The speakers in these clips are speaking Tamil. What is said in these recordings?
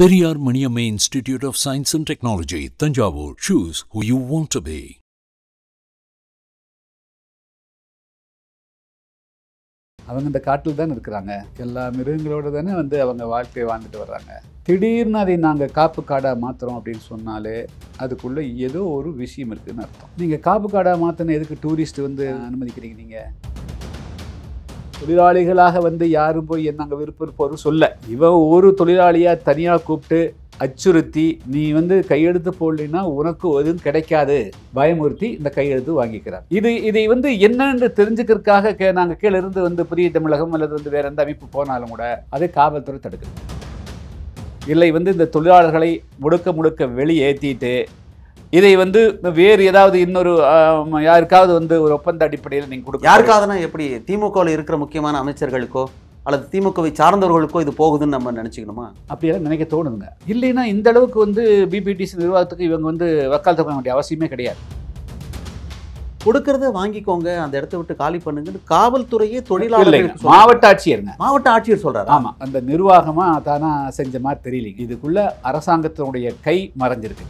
Periyar Maniammai institute of science and technology Thanjavur choose who you want to be அவங்க இந்த காட்டில் தானே இருக்கிறாங்க எல்லா மிருகங்களோட தானே வந்து அவங்க வாழ்க்கையை வாழ்ந்துட்டு வர்றாங்க திடீர்னு அதை நாங்கள் காப்பு காடாக மாற்றுறோம் அப்படின்னு சொன்னாலே அதுக்குள்ளே ஏதோ ஒரு விஷயம் இருக்குதுன்னு அர்த்தம் நீங்கள் காப்பு காடாக மாற்றின எதுக்கு டூரிஸ்ட் வந்து அனுமதிக்கிறீங்க நீங்கள் தொழிலாளிகளாக வந்து யாரும் போய் விருப்பம் விருப்பிருப்போரும் சொல்ல இவன் ஒரு தொழிலாளியாக தனியாக கூப்பிட்டு அச்சுறுத்தி நீ வந்து கையெழுத்து போடலைன்னா உனக்கு எதுவும் கிடைக்காது பயமுறுத்தி இந்த கையெழுத்து வாங்கிக்கிறார் இது இதை வந்து என்னென்று தெரிஞ்சுக்கிறதுக்காக நாங்கள் கீழே இருந்து வந்து புதிய தமிழகம் அல்லது வந்து வேற எந்த அமைப்பு போனாலும் கூட அதை காவல்துறை தடுக்குது இல்லை வந்து இந்த தொழிலாளர்களை முடுக்க முடுக்க வெளியேற்றிட்டு இதை வந்து வேறு ஏதாவது இன்னொரு யாருக்காவது வந்து ஒரு ஒப்பந்த அடிப்படையில் நீங்கள் கொடுக்க யாருக்காவதுனா எப்படி திமுகவில் இருக்கிற முக்கியமான அமைச்சர்களுக்கோ அல்லது திமுகவை சார்ந்தவர்களுக்கோ இது போகுதுன்னு நம்ம நினச்சிக்கணுமா அப்படியெல்லாம் நினைக்க தோணுங்க இல்லைன்னா இந்த அளவுக்கு வந்து பிபிடிசி நிர்வாகத்துக்கு இவங்க வந்து வக்காலத்து பண்ண வேண்டிய அவசியமே கிடையாது கொடுக்கறத வாங்கிக்கோங்க அந்த இடத்த விட்டு காலி பண்ணுங்கன்னு காவல்துறையே தொழிலாளர்கள் மாவட்ட ஆட்சியர் மாவட்ட ஆட்சியர் சொல்றாரு ஆமா அந்த நிர்வாகமா தானா செஞ்ச மாதிரி தெரியலைங்க இதுக்குள்ள அரசாங்கத்தினுடைய கை மறைஞ்சிருக்கு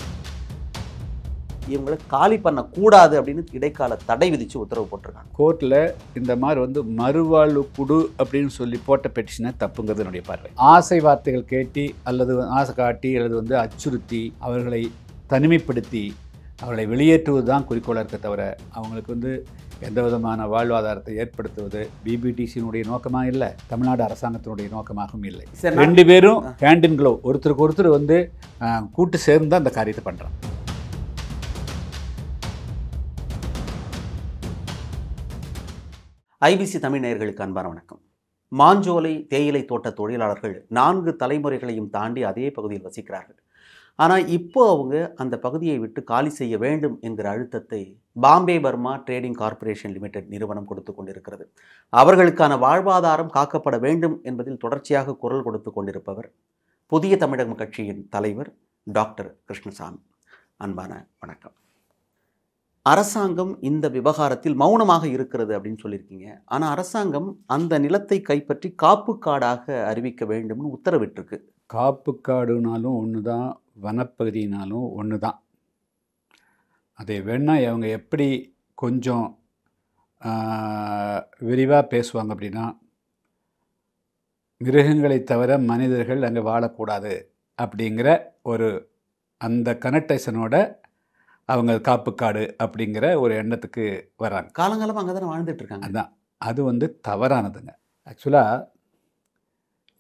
இவங்களை காலி பண்ணக்கூடாது அப்படின்னு இடைக்கால தடை விதித்து உத்தரவு போட்டிருக்காங்க கோர்ட்டில் இந்த மாதிரி வந்து மறுவாழ்வு குடு அப்படின்னு சொல்லி போட்ட பெட்டிஷனை தப்புங்கிறது என்னுடைய பார்வை ஆசை வார்த்தைகள் கேட்டி அல்லது ஆசை காட்டி அல்லது வந்து அச்சுறுத்தி அவர்களை தனிமைப்படுத்தி அவர்களை வெளியேற்றுவது தான் குறிக்கோளாக இருக்க தவிர அவங்களுக்கு வந்து எந்த விதமான வாழ்வாதாரத்தை ஏற்படுத்துவது பிபிடிசியினுடைய நோக்கமாக இல்லை தமிழ்நாடு அரசாங்கத்தினுடைய நோக்கமாகவும் இல்லை ரெண்டு பேரும் ஹேண்ட் இன் க்ளோவ் ஒருத்தருக்கு ஒருத்தர் வந்து கூட்டு சேர்ந்து அந்த காரியத்தை பண்ணுறான் ஐபிசி தமிழ் நேயர்களுக்கு அன்பான வணக்கம் மாஞ்சோலை தேயிலை தோட்ட தொழிலாளர்கள் நான்கு தலைமுறைகளையும் தாண்டி அதே பகுதியில் வசிக்கிறார்கள் ஆனால் இப்போ அவங்க அந்த பகுதியை விட்டு காலி செய்ய வேண்டும் என்கிற அழுத்தத்தை Bombay Burma trading corporation limited நிறுவனம் கொடுத்து கொண்டிருக்கிறது அவர்களுக்கான வாழ்வாதாரம் காக்கப்பட வேண்டும் என்பதில் தொடர்ச்சியாக குரல் கொடுத்து கொண்டிருப்பவர் புதிய தமிழகம் கட்சியின் தலைவர் டாக்டர் கிருஷ்ணசாமி அன்பான வணக்கம் அரசாங்கம் இந்த விவகாரத்தில் மௌனமாக இருக்கிறது அப்படின்னு சொல்லியிருக்கீங்க ஆனால் அரசாங்கம் அந்த நிலத்தை கைப்பற்றி காப்பு காடாக அறிவிக்க வேண்டும்னு உத்தரவிட்டிருக்கு காப்பு காடுனாலும் ஒன்று தான் வனப்பகுதினாலும் ஒன்று தான் அதை வேணால் அவங்க எப்படி கொஞ்சம் விரிவாக பேசுவாங்க அப்படின்னா மிருகங்களை தவிர மனிதர்கள் அங்கே வாழக்கூடாது அப்படிங்கிற ஒரு அந்த கனெக்டேஷனோட அவங்க காப்புக்காடு அப்படிங்கிற ஒரு எண்ணத்துக்கு வராங்க காலங்காலமாக அங்கே தானே வாழ்ந்துட்டுருக்காங்க அதுதான் அது வந்து தவறானதுங்க ஆக்சுவலாக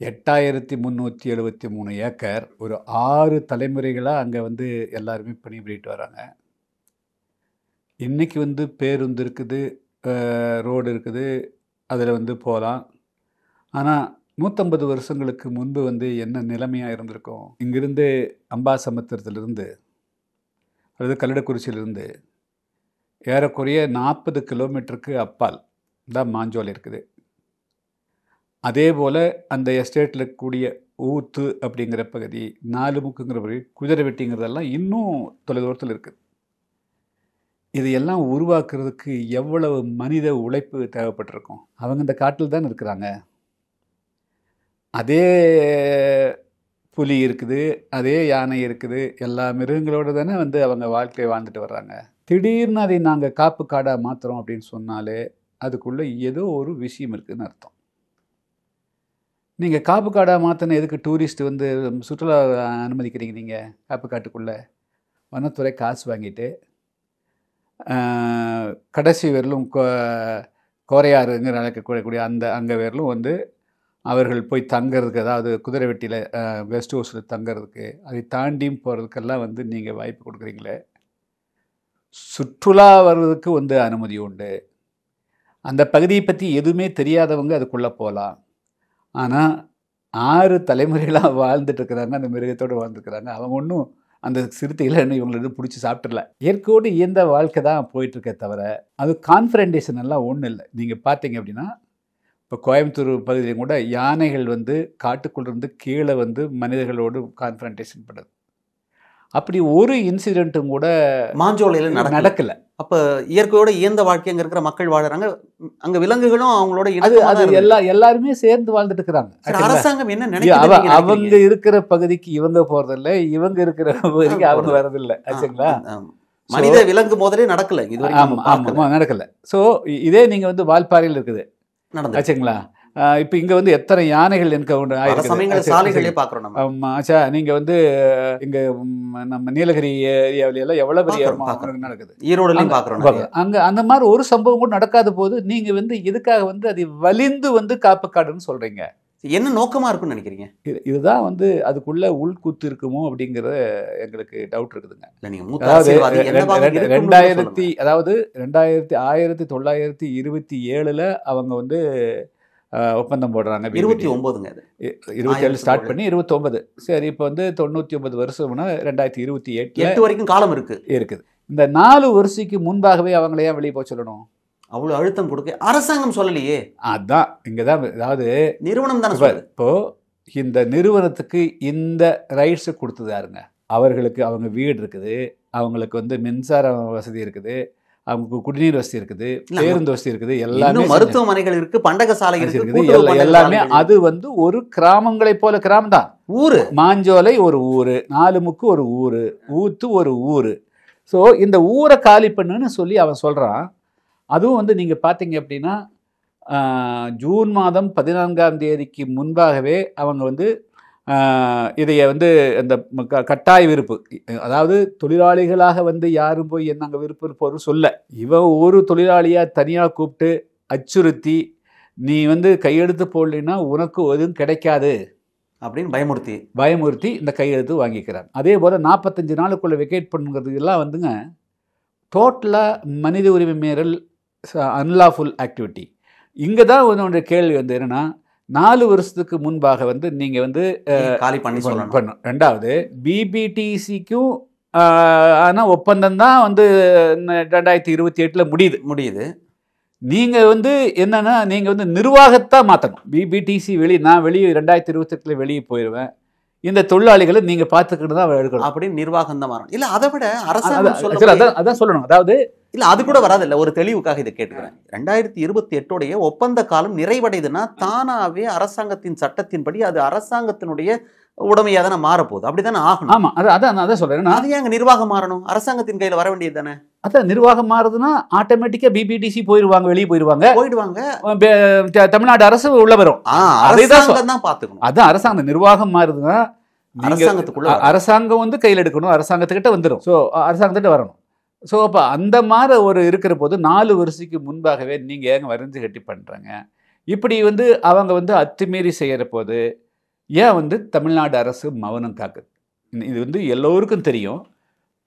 எட்டாயிரத்தி முந்நூற்றி எழுபத்தி மூணு ஏக்கர் ஒரு ஆறு தலைமுறைகளாக அங்கே வந்து எல்லாருமே பணிபுரிட்டு வராங்க இன்றைக்கி வந்து பேருந்து இருக்குது ரோடு இருக்குது அதில் வந்து போகலாம் ஆனால் நூற்றம்பது வருஷங்களுக்கு முன்பு வந்து என்ன நிலைமையாக இருந்திருக்கும் இங்கிருந்து அம்பாசமுத்திரத்துலேருந்து அல்லது கல்லிடக்குறிச்சியிலிருந்து ஏறக்குறைய நாற்பது கிலோமீட்டருக்கு அப்பால் தான் மாஞ்சோல் இருக்குது அதே போல் அந்த எஸ்டேட்டில் இருக்கக்கூடிய ஊத்து அப்படிங்கிற பகுதி நாலு முக்குங்கிற பகுதி குதிரை வெட்டிங்கிறதெல்லாம் இன்னும் தொலைதூரத்தில் இருக்குது இதையெல்லாம் உருவாக்குறதுக்கு எவ்வளவு மனித உழைப்பு தேவைப்பட்டிருக்கும் அவங்க இந்த காட்டில் தான் இருக்கிறாங்க அதே புலி இருக்குது அதே யானை இருக்குது எல்லா மிருகங்களோடு தானே வந்து அவங்க வாழ்க்கையை வாழ்ந்துட்டு வர்றாங்க திடீர்னு அதை நாங்கள் காப்பு காடாக மாற்றுறோம் அப்படின்னு சொன்னாலே அதுக்குள்ளே ஏதோ ஒரு விஷயம் இருக்குதுன்னு அர்த்தம் நீங்கள் காப்பு காடாக மாற்றின எதுக்கு டூரிஸ்ட் வந்து சுற்றுலா அனுமதிக்கிறீங்க நீங்கள் காப்பு காட்டுக்குள்ளே வனத்துறை காசு வாங்கிட்டு கடைசி வரலும் கோரையாறுங்கிற அழைக்கக்கூடிய அந்த அங்கே வேரலும் வந்து அவர்கள் போய் தங்கிறதுக்கு அதாவது குதிரை வெட்டியில் கெஸ்ட் ஹவுஸில் தங்கிறதுக்கு அதை தாண்டியும் போகிறதுக்கெல்லாம் வந்து நீங்கள் வாய்ப்பு கொடுக்குறீங்களே சுற்றுலா வர்றதுக்கு வந்து அனுமதி உண்டு அந்த பகுதியை பற்றி எதுவுமே தெரியாதவங்க அதுக்குள்ளே போகலாம் ஆனால் ஆறு தலைமுறைகளாக வாழ்ந்துட்டு அந்த மிருகத்தோடு வாழ்ந்துருக்கிறாங்க அவங்க ஒன்றும் அந்த சிறுத்தைகளை இவங்களுக்கு பிடிச்சி சாப்பிட்றல இயற்கையோடு இயந்த வாழ்க்கை தான் போயிட்டுருக்க தவிர அது கான்ஃபரண்டேஷன் எல்லாம் ஒன்றும் இல்லை நீங்கள் பார்த்தீங்க அப்படின்னா இப்போ கோயம்புத்தூர் பகுதியிலையும் கூட யானைகள் வந்து இருந்து கீழே வந்து மனிதர்களோடு கான்ஃபரன்டேஷன் படுது அப்படி ஒரு இன்சிடென்ட்டும் கூட மாஞ்சோலையில் நடக்கலை அப்போ இயற்கையோட இயந்த வாழ்க்கை அங்கே இருக்கிற மக்கள் வாழ்கிறாங்க அங்கே விலங்குகளும் அவங்களோட அது அது எல்லா எல்லாருமே சேர்ந்து வாழ்ந்துட்டு இருக்கிறாங்க அரசாங்கம் என்ன நினைக்கிறாங்க அவங்க இருக்கிற பகுதிக்கு இவங்க போகிறதில்லை இவங்க இருக்கிற பகுதிக்கு அவங்க வர்றதில்லை ஆச்சுங்களா மனித விலங்கு போதலே நடக்கலை இது ஆமாம் ஆமாம் நடக்கலை ஸோ இதே நீங்கள் வந்து வால்பாறையில் இருக்குது நடந்தது ஆச்சுங்களா இப்போ இங்கே வந்து எத்தனை யானைகள் என்கவுண்டர் ஆயிருக்கு சாலைகளே பார்க்குறோம் நம்ம ஆச்சா நீங்கள் வந்து இங்கே நம்ம நீலகிரி ஏரியாவில எவ்வளோ பெரிய நடக்குது ஈரோடுலையும் பார்க்குறோம் அங்கே அந்த மாதிரி ஒரு சம்பவம் கூட நடக்காத போது நீங்கள் வந்து இதுக்காக வந்து அது வலிந்து வந்து காப்பு காடுன்னு சொல்கிறீங்க என்ன நோக்கமாக இருக்குன்னு நினைக்கிறீங்க இது இதுதான் வந்து அதுக்குள்ள உள்கூத்து இருக்குமோ அப்படிங்கிறத எங்களுக்கு டவுட் இருக்குதுங்க அதாவது ரெண்டாயிரத்தி அதாவது ரெண்டாயிரத்தி ஆயிரத்தி தொள்ளாயிரத்தி இருபத்தி ஏழில் அவங்க வந்து ஒப்பந்தம் போடுறாங்க இருபத்தி ஒம்பதுங்க இருபத்தி ஏழு ஸ்டார்ட் பண்ணி இருபத்தொம்பது சரி இப்போ வந்து தொண்ணூற்றி ஒன்பது வருஷம்னா ரெண்டாயிரத்தி இருபத்தி எட்டு எட்டு வரைக்கும் காலம் இருக்குது இருக்குது இந்த நாலு வருஷத்துக்கு முன்பாகவே அவங்களே வெளியே போக சொல்லணும் அவ்வளோ அழுத்தம் கொடுக்க அரசாங்கம் சொல்லலையே அதான் இங்கே தான் அதாவது நிறுவனம் தானே இப்போ இந்த நிறுவனத்துக்கு இந்த ரைட்ஸை கொடுத்தது யாருங்க அவர்களுக்கு அவங்க வீடு இருக்குது அவங்களுக்கு வந்து மின்சார வசதி இருக்குது அவங்களுக்கு குடிநீர் வசதி இருக்குது பேருந்து வசதி இருக்குது எல்லாமே மருத்துவமனைகள் இருக்கு பண்டக சாலைகள் இருக்குது எல்லாமே அது வந்து ஒரு கிராமங்களை போல கிராமம் தான் ஊரு மாஞ்சோலை ஒரு ஊரு நாலுமுக்கு ஒரு ஊரு ஊத்து ஒரு ஊரு ஸோ இந்த ஊரை காலி பண்ணுன்னு சொல்லி அவன் சொல்றான் அதுவும் வந்து நீங்கள் பார்த்தீங்க அப்படின்னா ஜூன் மாதம் பதினான்காம் தேதிக்கு முன்பாகவே அவங்க வந்து இதைய வந்து அந்த க கட்டாய விருப்பு அதாவது தொழிலாளிகளாக வந்து யாரும் போய் என்ன அங்கே விருப்பம் இருப்போரும் சொல்ல இவன் ஒரு தொழிலாளியாக தனியாக கூப்பிட்டு அச்சுறுத்தி நீ வந்து கையெழுத்து போடலைன்னா உனக்கு எதுவும் கிடைக்காது அப்படின்னு பயமுறுத்தி பயமுறுத்தி இந்த கையெழுத்து வாங்கிக்கிறாங்க அதே போல் நாற்பத்தஞ்சு நாளுக்குள்ளே வெக்கேட் பண்ணுங்கிறதுக்கெல்லாம் வந்துங்க டோட்டலாக மனித உரிமை மீறல் அன்லாஃபுல் ஆக்டிவிட்டி இங்கே தான் உன்னுடைய கேள்வி வந்து என்னென்னா நாலு வருஷத்துக்கு முன்பாக வந்து நீங்கள் வந்து காலி பண்ணி பண்ணணும் ரெண்டாவது பிபிடிசிக்கும் ஆனால் ஒப்பந்தம் தான் வந்து ரெண்டாயிரத்தி இருபத்தி எட்டில் முடியுது முடியுது நீங்கள் வந்து என்னென்னா நீங்கள் வந்து நிர்வாகத்தான் மாற்றணும் பிபிடிசி வெளியே நான் வெளியே ரெண்டாயிரத்தி இருபத்தி எட்டில் வெளியே போயிடுவேன் இந்த தொழிலாளிகளை நீங்கள் பார்த்துக்கிட்டு தான் எடுக்கணும் அப்படின்னு நிர்வாகம் தான் மாறணும் இல்லை அதை விட அரசு அதான் சொல்லணும் அதாவது இல்லை அது கூட வராதில்ல ஒரு தெளிவுக்காக இதை கேட்டுக்கிறேன் ரெண்டாயிரத்தி இருபத்தி எட்டுடைய ஒப்பந்த காலம் நிறைவடைதுன்னா தானாகவே அரசாங்கத்தின் சட்டத்தின்படி அது அரசாங்கத்தினுடைய உடமையாக தானே மாறப்போகுது அப்படி தானே ஆகணும் ஆமாம் அது அதான் நான் அதான் சொல்கிறேன் அது ஏன் நிர்வாகம் மாறணும் அரசாங்கத்தின் கையில் வர வேண்டியது தானே அதான் நிர்வாகம் மாறுதுன்னா ஆட்டோமேட்டிக்காக பிபிடிசி போயிடுவாங்க வெளியே போயிடுவாங்க போயிடுவாங்க தமிழ்நாடு அரசு உள்ள வரும் அரசாங்கம் தான் பார்த்துக்கணும் அதான் அரசாங்கம் நிர்வாகம் மாறுதுன்னா அரசாங்கத்துக்குள்ள அரசாங்கம் வந்து கையில் எடுக்கணும் அரசாங்கத்துக்கிட்ட வந்துடும் ஸோ அரசாங்கத்திட்ட வரணும் ஸோ அப்போ அந்த மாதிரி ஒரு இருக்கிற போது நாலு வருஷத்துக்கு முன்பாகவே நீங்கள் ஏங்க வரைஞ்சி கட்டி பண்ணுறாங்க இப்படி வந்து அவங்க வந்து அத்துமீறி செய்கிற போது ஏன் வந்து தமிழ்நாடு அரசு மௌனம் காக்குது இது வந்து எல்லோருக்கும் தெரியும்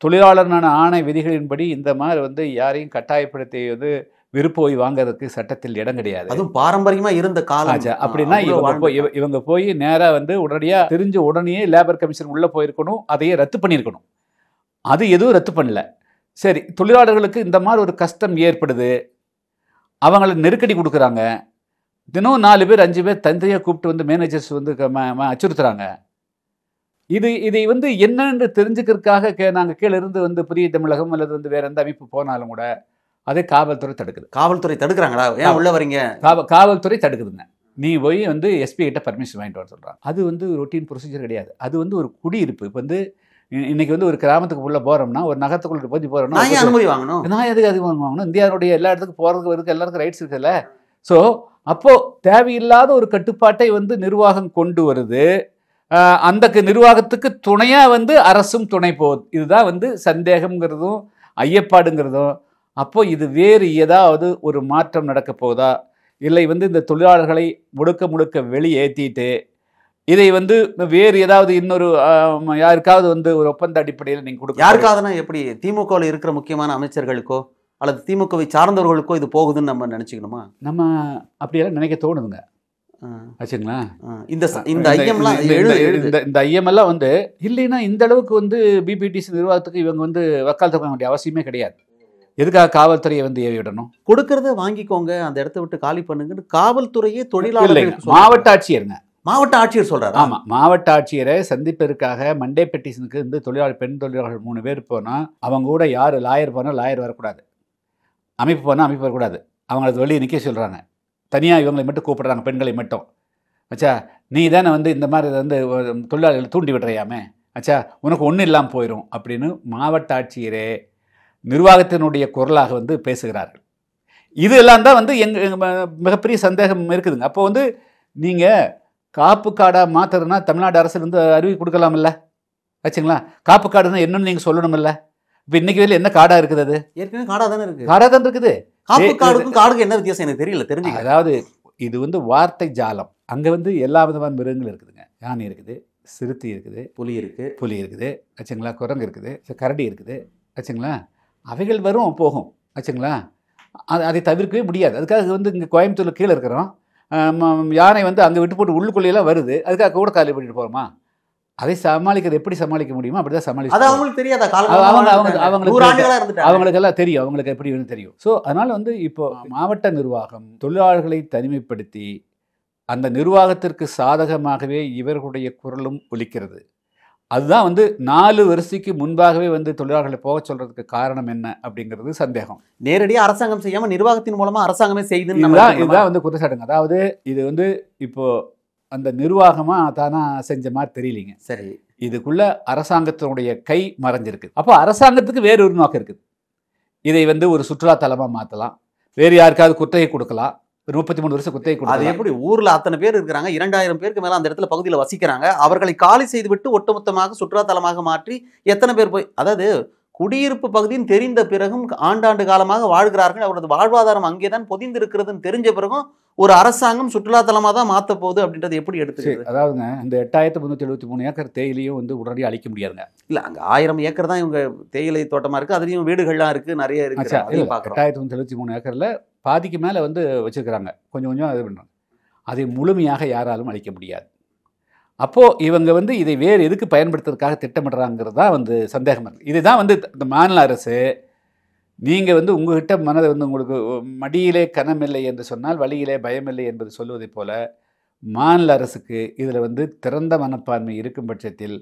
தொழிலாளரான ஆணை விதிகளின்படி இந்த மாதிரி வந்து யாரையும் கட்டாயப்படுத்தி வந்து விருப்ப வாங்குறதுக்கு சட்டத்தில் இடம் கிடையாது அதுவும் பாரம்பரியமாக இருந்த காலாஜா அப்படின்னா இவங்க போய் இவங்க போய் நேராக வந்து உடனடியாக தெரிஞ்ச உடனே லேபர் கமிஷன் உள்ளே போயிருக்கணும் அதையே ரத்து பண்ணியிருக்கணும் அது எதுவும் ரத்து பண்ணல சரி தொழிலாளர்களுக்கு இந்த மாதிரி ஒரு கஷ்டம் ஏற்படுது அவங்கள நெருக்கடி கொடுக்குறாங்க தினம் நாலு பேர் அஞ்சு பேர் தந்தையாக கூப்பிட்டு வந்து மேனேஜர்ஸ் வந்து அச்சுறுத்துறாங்க இது இதை வந்து என்னென்று தெரிஞ்சுக்கிறதுக்காக கே நாங்கள் கீழே இருந்து வந்து புதிய தமிழகம் அல்லது வந்து வேறு எந்த அமைப்பு போனாலும் கூட அதே காவல்துறை தடுக்குது காவல்துறை தடுக்கிறாங்களா ஏன் உள்ள வரீங்க காவல் காவல்துறை தடுக்குதுங்க நீ போய் வந்து எஸ்பி கிட்ட பர்மிஷன் வாங்கிட்டு வர சொல்கிறான் அது வந்து ரொட்டீன் ப்ரொசீஜர் கிடையாது அது வந்து ஒரு குடியிருப்பு இப்போ வந்து இன்னைக்கு வந்து ஒரு கிராமத்துக்கு உள்ள போறோம்னா ஒரு நகரத்துக்குள்ள போய் போறோம்னா அனுமதி வாங்கணும் நான் எதுக்கு அதிகம் வாங்கணும் இந்தியாவுடைய எல்லா இடத்துக்கும் போறதுக்கு வருது எல்லாருக்கும் ரைட்ஸ் இருக்குல்ல ஸோ அப்போ தேவையில்லாத ஒரு கட்டுப்பாட்டை வந்து நிர்வாகம் கொண்டு வருது அந்த நிர்வாகத்துக்கு துணையா வந்து அரசும் துணை போகுது இதுதான் வந்து சந்தேகம்ங்கிறதும் ஐயப்பாடுங்கிறதும் அப்போ இது வேறு ஏதாவது ஒரு மாற்றம் நடக்க போதா இல்லை வந்து இந்த தொழிலாளர்களை முழுக்க முழுக்க வெளியேற்றிட்டு இதை வந்து வேறு ஏதாவது இன்னொரு யாருக்காவது வந்து ஒரு ஒப்பந்த அடிப்படையில் நீங்கள் கொடுக்க யாருக்காவதுனா எப்படி திமுகவில் இருக்கிற முக்கியமான அமைச்சர்களுக்கோ அல்லது திமுகவை சார்ந்தவர்களுக்கோ இது போகுதுன்னு நம்ம நினச்சிக்கணுமா நம்ம அப்படியெல்லாம் நினைக்க தோணுதுங்க ஆச்சுங்களா இந்த இந்த ஐயம்லாம் இந்த ஐயமெல்லாம் வந்து இல்லைன்னா இந்த அளவுக்கு வந்து பிபிடிசி நிர்வாகத்துக்கு இவங்க வந்து வக்கால் பண்ண வேண்டிய அவசியமே கிடையாது எதுக்காக காவல்துறையை வந்து ஏவி விடணும் கொடுக்கறத வாங்கிக்கோங்க அந்த இடத்த விட்டு காலி பண்ணுங்கன்னு காவல்துறையே தொழிலாளர்கள் மாவட்ட ஆட்சியருங்க மாவட்ட ஆட்சியர் சொல்கிறார் ஆமாம் மாவட்ட ஆட்சியரை சந்திப்பதற்காக மண்டே பெட்டிஷனுக்கு வந்து தொழிலாளி பெண் தொழிலாளர்கள் மூணு பேர் போனால் அவங்க கூட யார் லாயர் போனால் லாயர் வரக்கூடாது அமைப்பு போனால் அமைப்பு வரக்கூடாது அவங்கள வெளியே நிற்க சொல்கிறாங்க தனியாக இவங்களை மட்டும் கூப்பிட்றாங்க பெண்களை மட்டும் அச்சா நீ தானே வந்து இந்த மாதிரி வந்து தொழிலாளிகளை தூண்டி விடுறையாமே அச்சா உனக்கு ஒன்றும் இல்லாமல் போயிடும் அப்படின்னு மாவட்ட ஆட்சியரே நிர்வாகத்தினுடைய குரலாக வந்து பேசுகிறார்கள் எல்லாம் தான் வந்து எங்கள் மிகப்பெரிய சந்தேகம் இருக்குதுங்க அப்போ வந்து நீங்கள் காப்பு காடாக மாற்றுறதுனா தமிழ்நாடு அரசுலேருந்து அறிவி கொடுக்கலாமில்ல ஆச்சுங்களா காப்பு காடுனா என்னென்னு நீங்கள் சொல்லணுமில்ல இப்போ இன்னைக்கு வேலை என்ன காடாக இருக்குது அது ஏற்கனவே காடாக தானே இருக்குது காடாக தான் இருக்குது காப்பு காடுக்கும் காடுக்கும் என்ன வித்தியாசம் எனக்கு தெரியல தெரிஞ்சு அதாவது இது வந்து வார்த்தை ஜாலம் அங்கே வந்து எல்லா விதமான மிருகங்கள் இருக்குதுங்க யானை இருக்குது சிறுத்தை இருக்குது புலி இருக்குது புலி இருக்குது ஆச்சுங்களா குரங்கு இருக்குது கரடி இருக்குது ஆச்சுங்களா அவைகள் வரும் போகும் ஆச்சுங்களா அது அதை தவிர்க்கவே முடியாது அதுக்காக வந்து இங்கே கோயம்புத்தூரில் கீழே இருக்கிறோம் யானை வந்து அங்கே விட்டு போட்டு உள்ளுக்குள்ளேயெல்லாம் வருது அதுக்காக கூட காலி பண்ணிட்டு போகிறோமா அதை சமாளிக்கிறது எப்படி சமாளிக்க முடியுமோ அப்படி தான் சமாளிக்க அவங்களுக்கு தெரியாத அவங்க அவங்க அவங்களுக்கு அவங்களுக்கெல்லாம் தெரியும் அவங்களுக்கு எப்படி வேணும் தெரியும் ஸோ அதனால் வந்து இப்போ மாவட்ட நிர்வாகம் தொழிலாளர்களை தனிமைப்படுத்தி அந்த நிர்வாகத்திற்கு சாதகமாகவே இவர்களுடைய குரலும் ஒலிக்கிறது அதுதான் வந்து நாலு வரிசைக்கு முன்பாகவே வந்து தொழிலாளர்களை போக சொல்றதுக்கு காரணம் என்ன அப்படிங்கிறது சந்தேகம் நேரடியாக அரசாங்கம் செய்யாமல் நிர்வாகத்தின் மூலமாக அரசாங்கமே செய்துன்னு இதுதான் வந்து குற்றச்சாட்டுங்க அதாவது இது வந்து இப்போ அந்த நிர்வாகமாக தானா செஞ்ச மாதிரி தெரியலீங்க சரி இதுக்குள்ள அரசாங்கத்தினுடைய கை மறைஞ்சிருக்கு அப்போ அரசாங்கத்துக்கு வேறு ஒரு நோக்கம் இருக்குது இதை வந்து ஒரு சுற்றுலா தலமாக மாற்றலாம் வேறு யாருக்காவது குத்தகை கொடுக்கலாம் ஒரு முப்பத்தி மூணு வருஷம் குத்தகை அது எப்படி ஊரில் அத்தனை பேர் இருக்கிறாங்க இரண்டாயிரம் பேருக்கு மேலே அந்த இடத்துல பகுதியில் வசிக்கிறாங்க அவர்களை காலி செய்துவிட்டு ஒட்டுமொத்தமாக சுற்றுலாத்தலமாக மாற்றி எத்தனை பேர் போய் அதாவது குடியிருப்பு பகுதின்னு தெரிந்த பிறகும் ஆண்டாண்டு காலமாக வாழ்கிறார்கள் அவரது வாழ்வாதாரம் அங்கே தான் இருக்கிறதுன்னு தெரிஞ்ச பிறகும் ஒரு அரசாங்கம் சுற்றுலாத்தலமாக தான் மாற்ற போகுது அப்படின்றது எப்படி எடுத்துக்கிறது அதாவதுங்க இந்த எட்டாயிரத்து முந்நூற்றி எழுபத்தி மூணு ஏக்கர் தேயிலையும் வந்து உடனடியாக அழிக்க முடியாதுங்க இல்லை அங்கே ஆயிரம் ஏக்கர் தான் இவங்க தேயிலை தோட்டமாக இருக்குது அதுலேயும் வீடுகள்லாம் இருக்குது நிறைய இருக்குது எட்டாயிரத்து முந்நூற்றி எழுபத்தி மூணு ஏக்கரில் பாதிக்கு மேலே வந்து வச்சுருக்கிறாங்க கொஞ்சம் கொஞ்சம் இது பண்ணுறாங்க அதை முழுமையாக யாராலும் அழிக்க முடியாது அப்போது இவங்க வந்து இதை வேறு எதுக்கு பயன்படுத்துறதுக்காக திட்டமிடுறாங்கிறது தான் வந்து சந்தேகம் இருக்குது இதுதான் வந்து இந்த மாநில அரசு நீங்கள் வந்து உங்கள்கிட்ட மனதை வந்து உங்களுக்கு மடியிலே கனமில்லை என்று சொன்னால் வழியிலே பயமில்லை என்பது சொல்வதைப் போல மாநில அரசுக்கு இதில் வந்து திறந்த மனப்பான்மை இருக்கும் பட்சத்தில்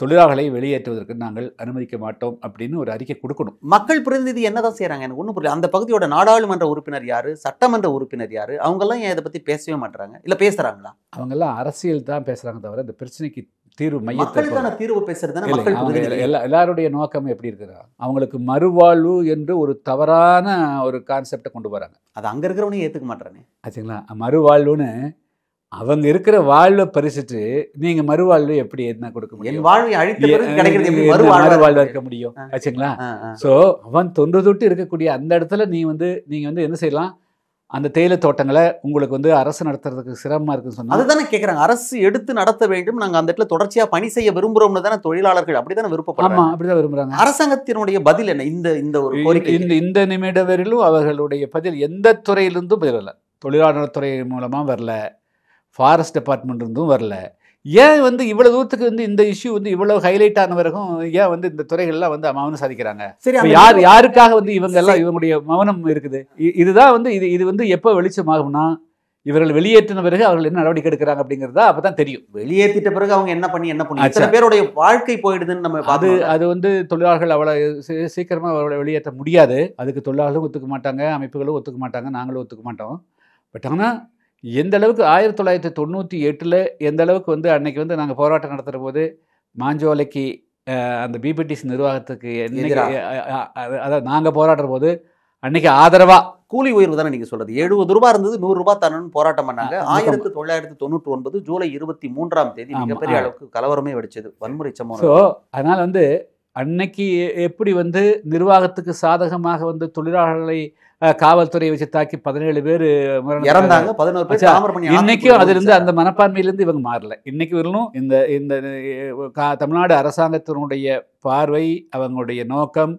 தொழிலாளர்களை வெளியேற்றுவதற்கு நாங்கள் அனுமதிக்க மாட்டோம் அப்படின்னு ஒரு அறிக்கை கொடுக்கணும் மக்கள் பிரதிநிதி என்னதான் செய்கிறாங்க எனக்கு ஒன்றும் புரியல அந்த பகுதியோட நாடாளுமன்ற உறுப்பினர் யார் சட்டமன்ற உறுப்பினர் யார் அவங்கெல்லாம் ஏன் இதை பற்றி பேசவே மாட்டுறாங்க இல்லை பேசுகிறாங்களா அவங்கெல்லாம் அரசியல் தான் பேசுகிறாங்க தவிர இந்த பிரச்சனைக்கு தீர்வு மையத்தான தீர்வு பேசுறது எல்லாருடைய நோக்கம் எப்படி இருக்கிறா அவங்களுக்கு மறுவாழ்வு என்று ஒரு தவறான ஒரு கான்செப்டை கொண்டு போறாங்க அது அங்கே இருக்கிறவனையும் ஏற்றுக்க மாட்டேறானே ஆச்சுங்களா மறுவாழ்வுன்னு அவங்க இருக்கிற வாழ்வை பரிசிட்டு நீங்க மறுவாழ்வு எப்படி என்ன கொடுக்க முடியும் என் வாழ்வை அழித்து கிடைக்கிறது மறுவாழ்வா இருக்க முடியும் ஆச்சுங்களா ஸோ அவன் தொன்று தொட்டு இருக்கக்கூடிய அந்த இடத்துல நீ வந்து நீங்க வந்து என்ன செய்யலாம் அந்த தேயிலை தோட்டங்களை உங்களுக்கு வந்து அரசு நடத்துறதுக்கு சிரமமா இருக்குன்னு சொன்னா அதுதானே கேட்கறாங்க அரசு எடுத்து நடத்த வேண்டும் நாங்க அந்த இடத்துல தொடர்ச்சியா பணி செய்ய விரும்புறோம்னு தானே தொழிலாளர்கள் அப்படிதான் தானே விருப்பப்படுறாங்க ஆமாம் அப்படி அரசாங்கத்தினுடைய பதில் என்ன இந்த இந்த ஒரு கோரிக்கை இந்த இந்த நிமிட வரையிலும் அவர்களுடைய பதில் எந்த துறையிலிருந்தும் பதில் இல்லை தொழிலாளர் துறை மூலமா வரல ஃபாரஸ்ட் டிபார்ட்மெண்ட் இருந்தும் வரல ஏன் வந்து இவ்வளோ தூரத்துக்கு வந்து இந்த இஷ்யூ வந்து இவ்வளோ ஹைலைட் ஆன ஏன் வந்து இந்த துறைகள்லாம் வந்து மௌனம் சாதிக்கிறாங்க சரி யார் யாருக்காக வந்து இவங்க எல்லாம் இவங்களுடைய மௌனம் இருக்குது இதுதான் வந்து இது இது வந்து எப்போ வெளிச்சமாகும்னா இவர்கள் வெளியேற்றின பிறகு அவர்கள் என்ன நடவடிக்கை எடுக்கிறாங்க அப்படிங்கிறதா அப்பதான் தெரியும் வெளியேற்றிட்ட பிறகு அவங்க என்ன பண்ணி என்ன பண்ணி சில பேருடைய வாழ்க்கை போயிடுதுன்னு நம்ம அது அது வந்து தொழிலாளர்கள் அவ்வளோ சீக்கிரமாக அவர்களை வெளியேற்ற முடியாது அதுக்கு தொழிலாளர்களும் ஒத்துக்க மாட்டாங்க அமைப்புகளும் ஒத்துக்க மாட்டாங்க நாங்களும் ஒத்துக்க மாட்டோம் பட் ஆனால் எந்த அளவுக்கு ஆயிரத்தி தொள்ளாயிரத்தி தொண்ணூற்றி எட்டில் எந்த அளவுக்கு வந்து அன்னைக்கு வந்து நாங்கள் போராட்டம் நடத்துகிற போது மாஞ்சோலைக்கு அந்த பிபிடிசி நிர்வாகத்துக்கு அதாவது நாங்கள் போராடுற போது அன்னைக்கு ஆதரவாக கூலி உயர்வு தானே நீங்கள் சொல்கிறது எழுபது ரூபா இருந்தது நூறு ரூபா தானுன்னு போராட்டம் பண்ணாங்க ஆயிரத்தி தொள்ளாயிரத்தி தொண்ணூற்றி ஒன்பது ஜூலை இருபத்தி மூன்றாம் தேதி மிகப்பெரிய அளவுக்கு கலவரமே வெடிச்சது வன்முறை சம்பவம் ஸோ அதனால் வந்து அன்னைக்கு எப்படி வந்து நிர்வாகத்துக்கு சாதகமாக வந்து தொழிலாளர்களை காவல்துறையை வச்சு தாக்கி பதினேழு பேர் இறந்தாங்க பதினோரு பேர் இன்னைக்கும் அதிலிருந்து அந்த மனப்பான்மையிலிருந்து இவங்க மாறல இன்னைக்கு வரலும் இந்த இந்த தமிழ்நாடு அரசாங்கத்தினுடைய பார்வை அவங்களுடைய நோக்கம்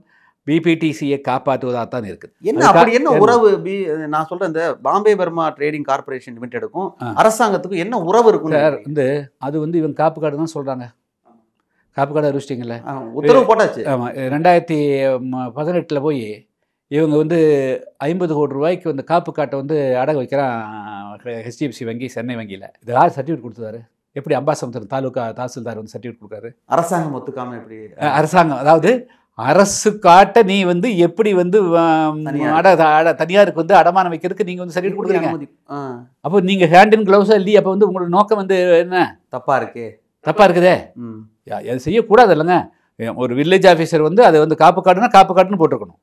பிபிடிசியை காப்பாற்றுவதாக தான் இருக்குது என்ன அப்படி என்ன உறவு பி நான் சொல்கிறேன் இந்த பாம்பே பர்மா ட்ரேடிங் கார்பரேஷன் லிமிட்டெடுக்கும் அரசாங்கத்துக்கும் என்ன உறவு இருக்கும் வந்து அது வந்து இவங்க காப்பு காடு தான் சொல்கிறாங்க காப்பு கடை அறிவிச்சிட்டிங்களே உத்தரவு போட்டாச்சு ஆமாம் ரெண்டாயிரத்தி பதினெட்டில் போய் இவங்க வந்து ஐம்பது கோடி ரூபாய்க்கு வந்து காப்பு காட்டை வந்து அடகு வைக்கிறான் ஹெச்டிஎஃப்சி வங்கி சென்னை வங்கியில் இது யார் சர்டிஃபிகேட் கொடுத்தாரு எப்படி அம்பாசமுத்திரம் தாலுகா தாசில்தார் வந்து சர்டிஃபிகேட் கொடுக்குறாரு அரசாங்கம் ஒத்துக்காமல் எப்படி அரசாங்கம் அதாவது அரசு காட்ட நீ வந்து எப்படி வந்து தனியாருக்கு வந்து அடமானம் வைக்கிறதுக்கு நீங்கள் வந்து சர்டிஃபிகேட் கொடுக்குறீங்க அப்போ நீங்கள் ஹேண்ட் அண்ட் க்ளவுஸாக இல்லையே அப்போ வந்து உங்களோட நோக்கம் வந்து என்ன தப்பாக இருக்கு தப்பாக இருக்குதே அது செய்யக்கூடாது இல்லைங்க ஒரு வில்லேஜ் ஆஃபீஸர் வந்து அதை வந்து காப்பு காடுனா காப்பு காட்டுன்னு போட்டிருக்கணும்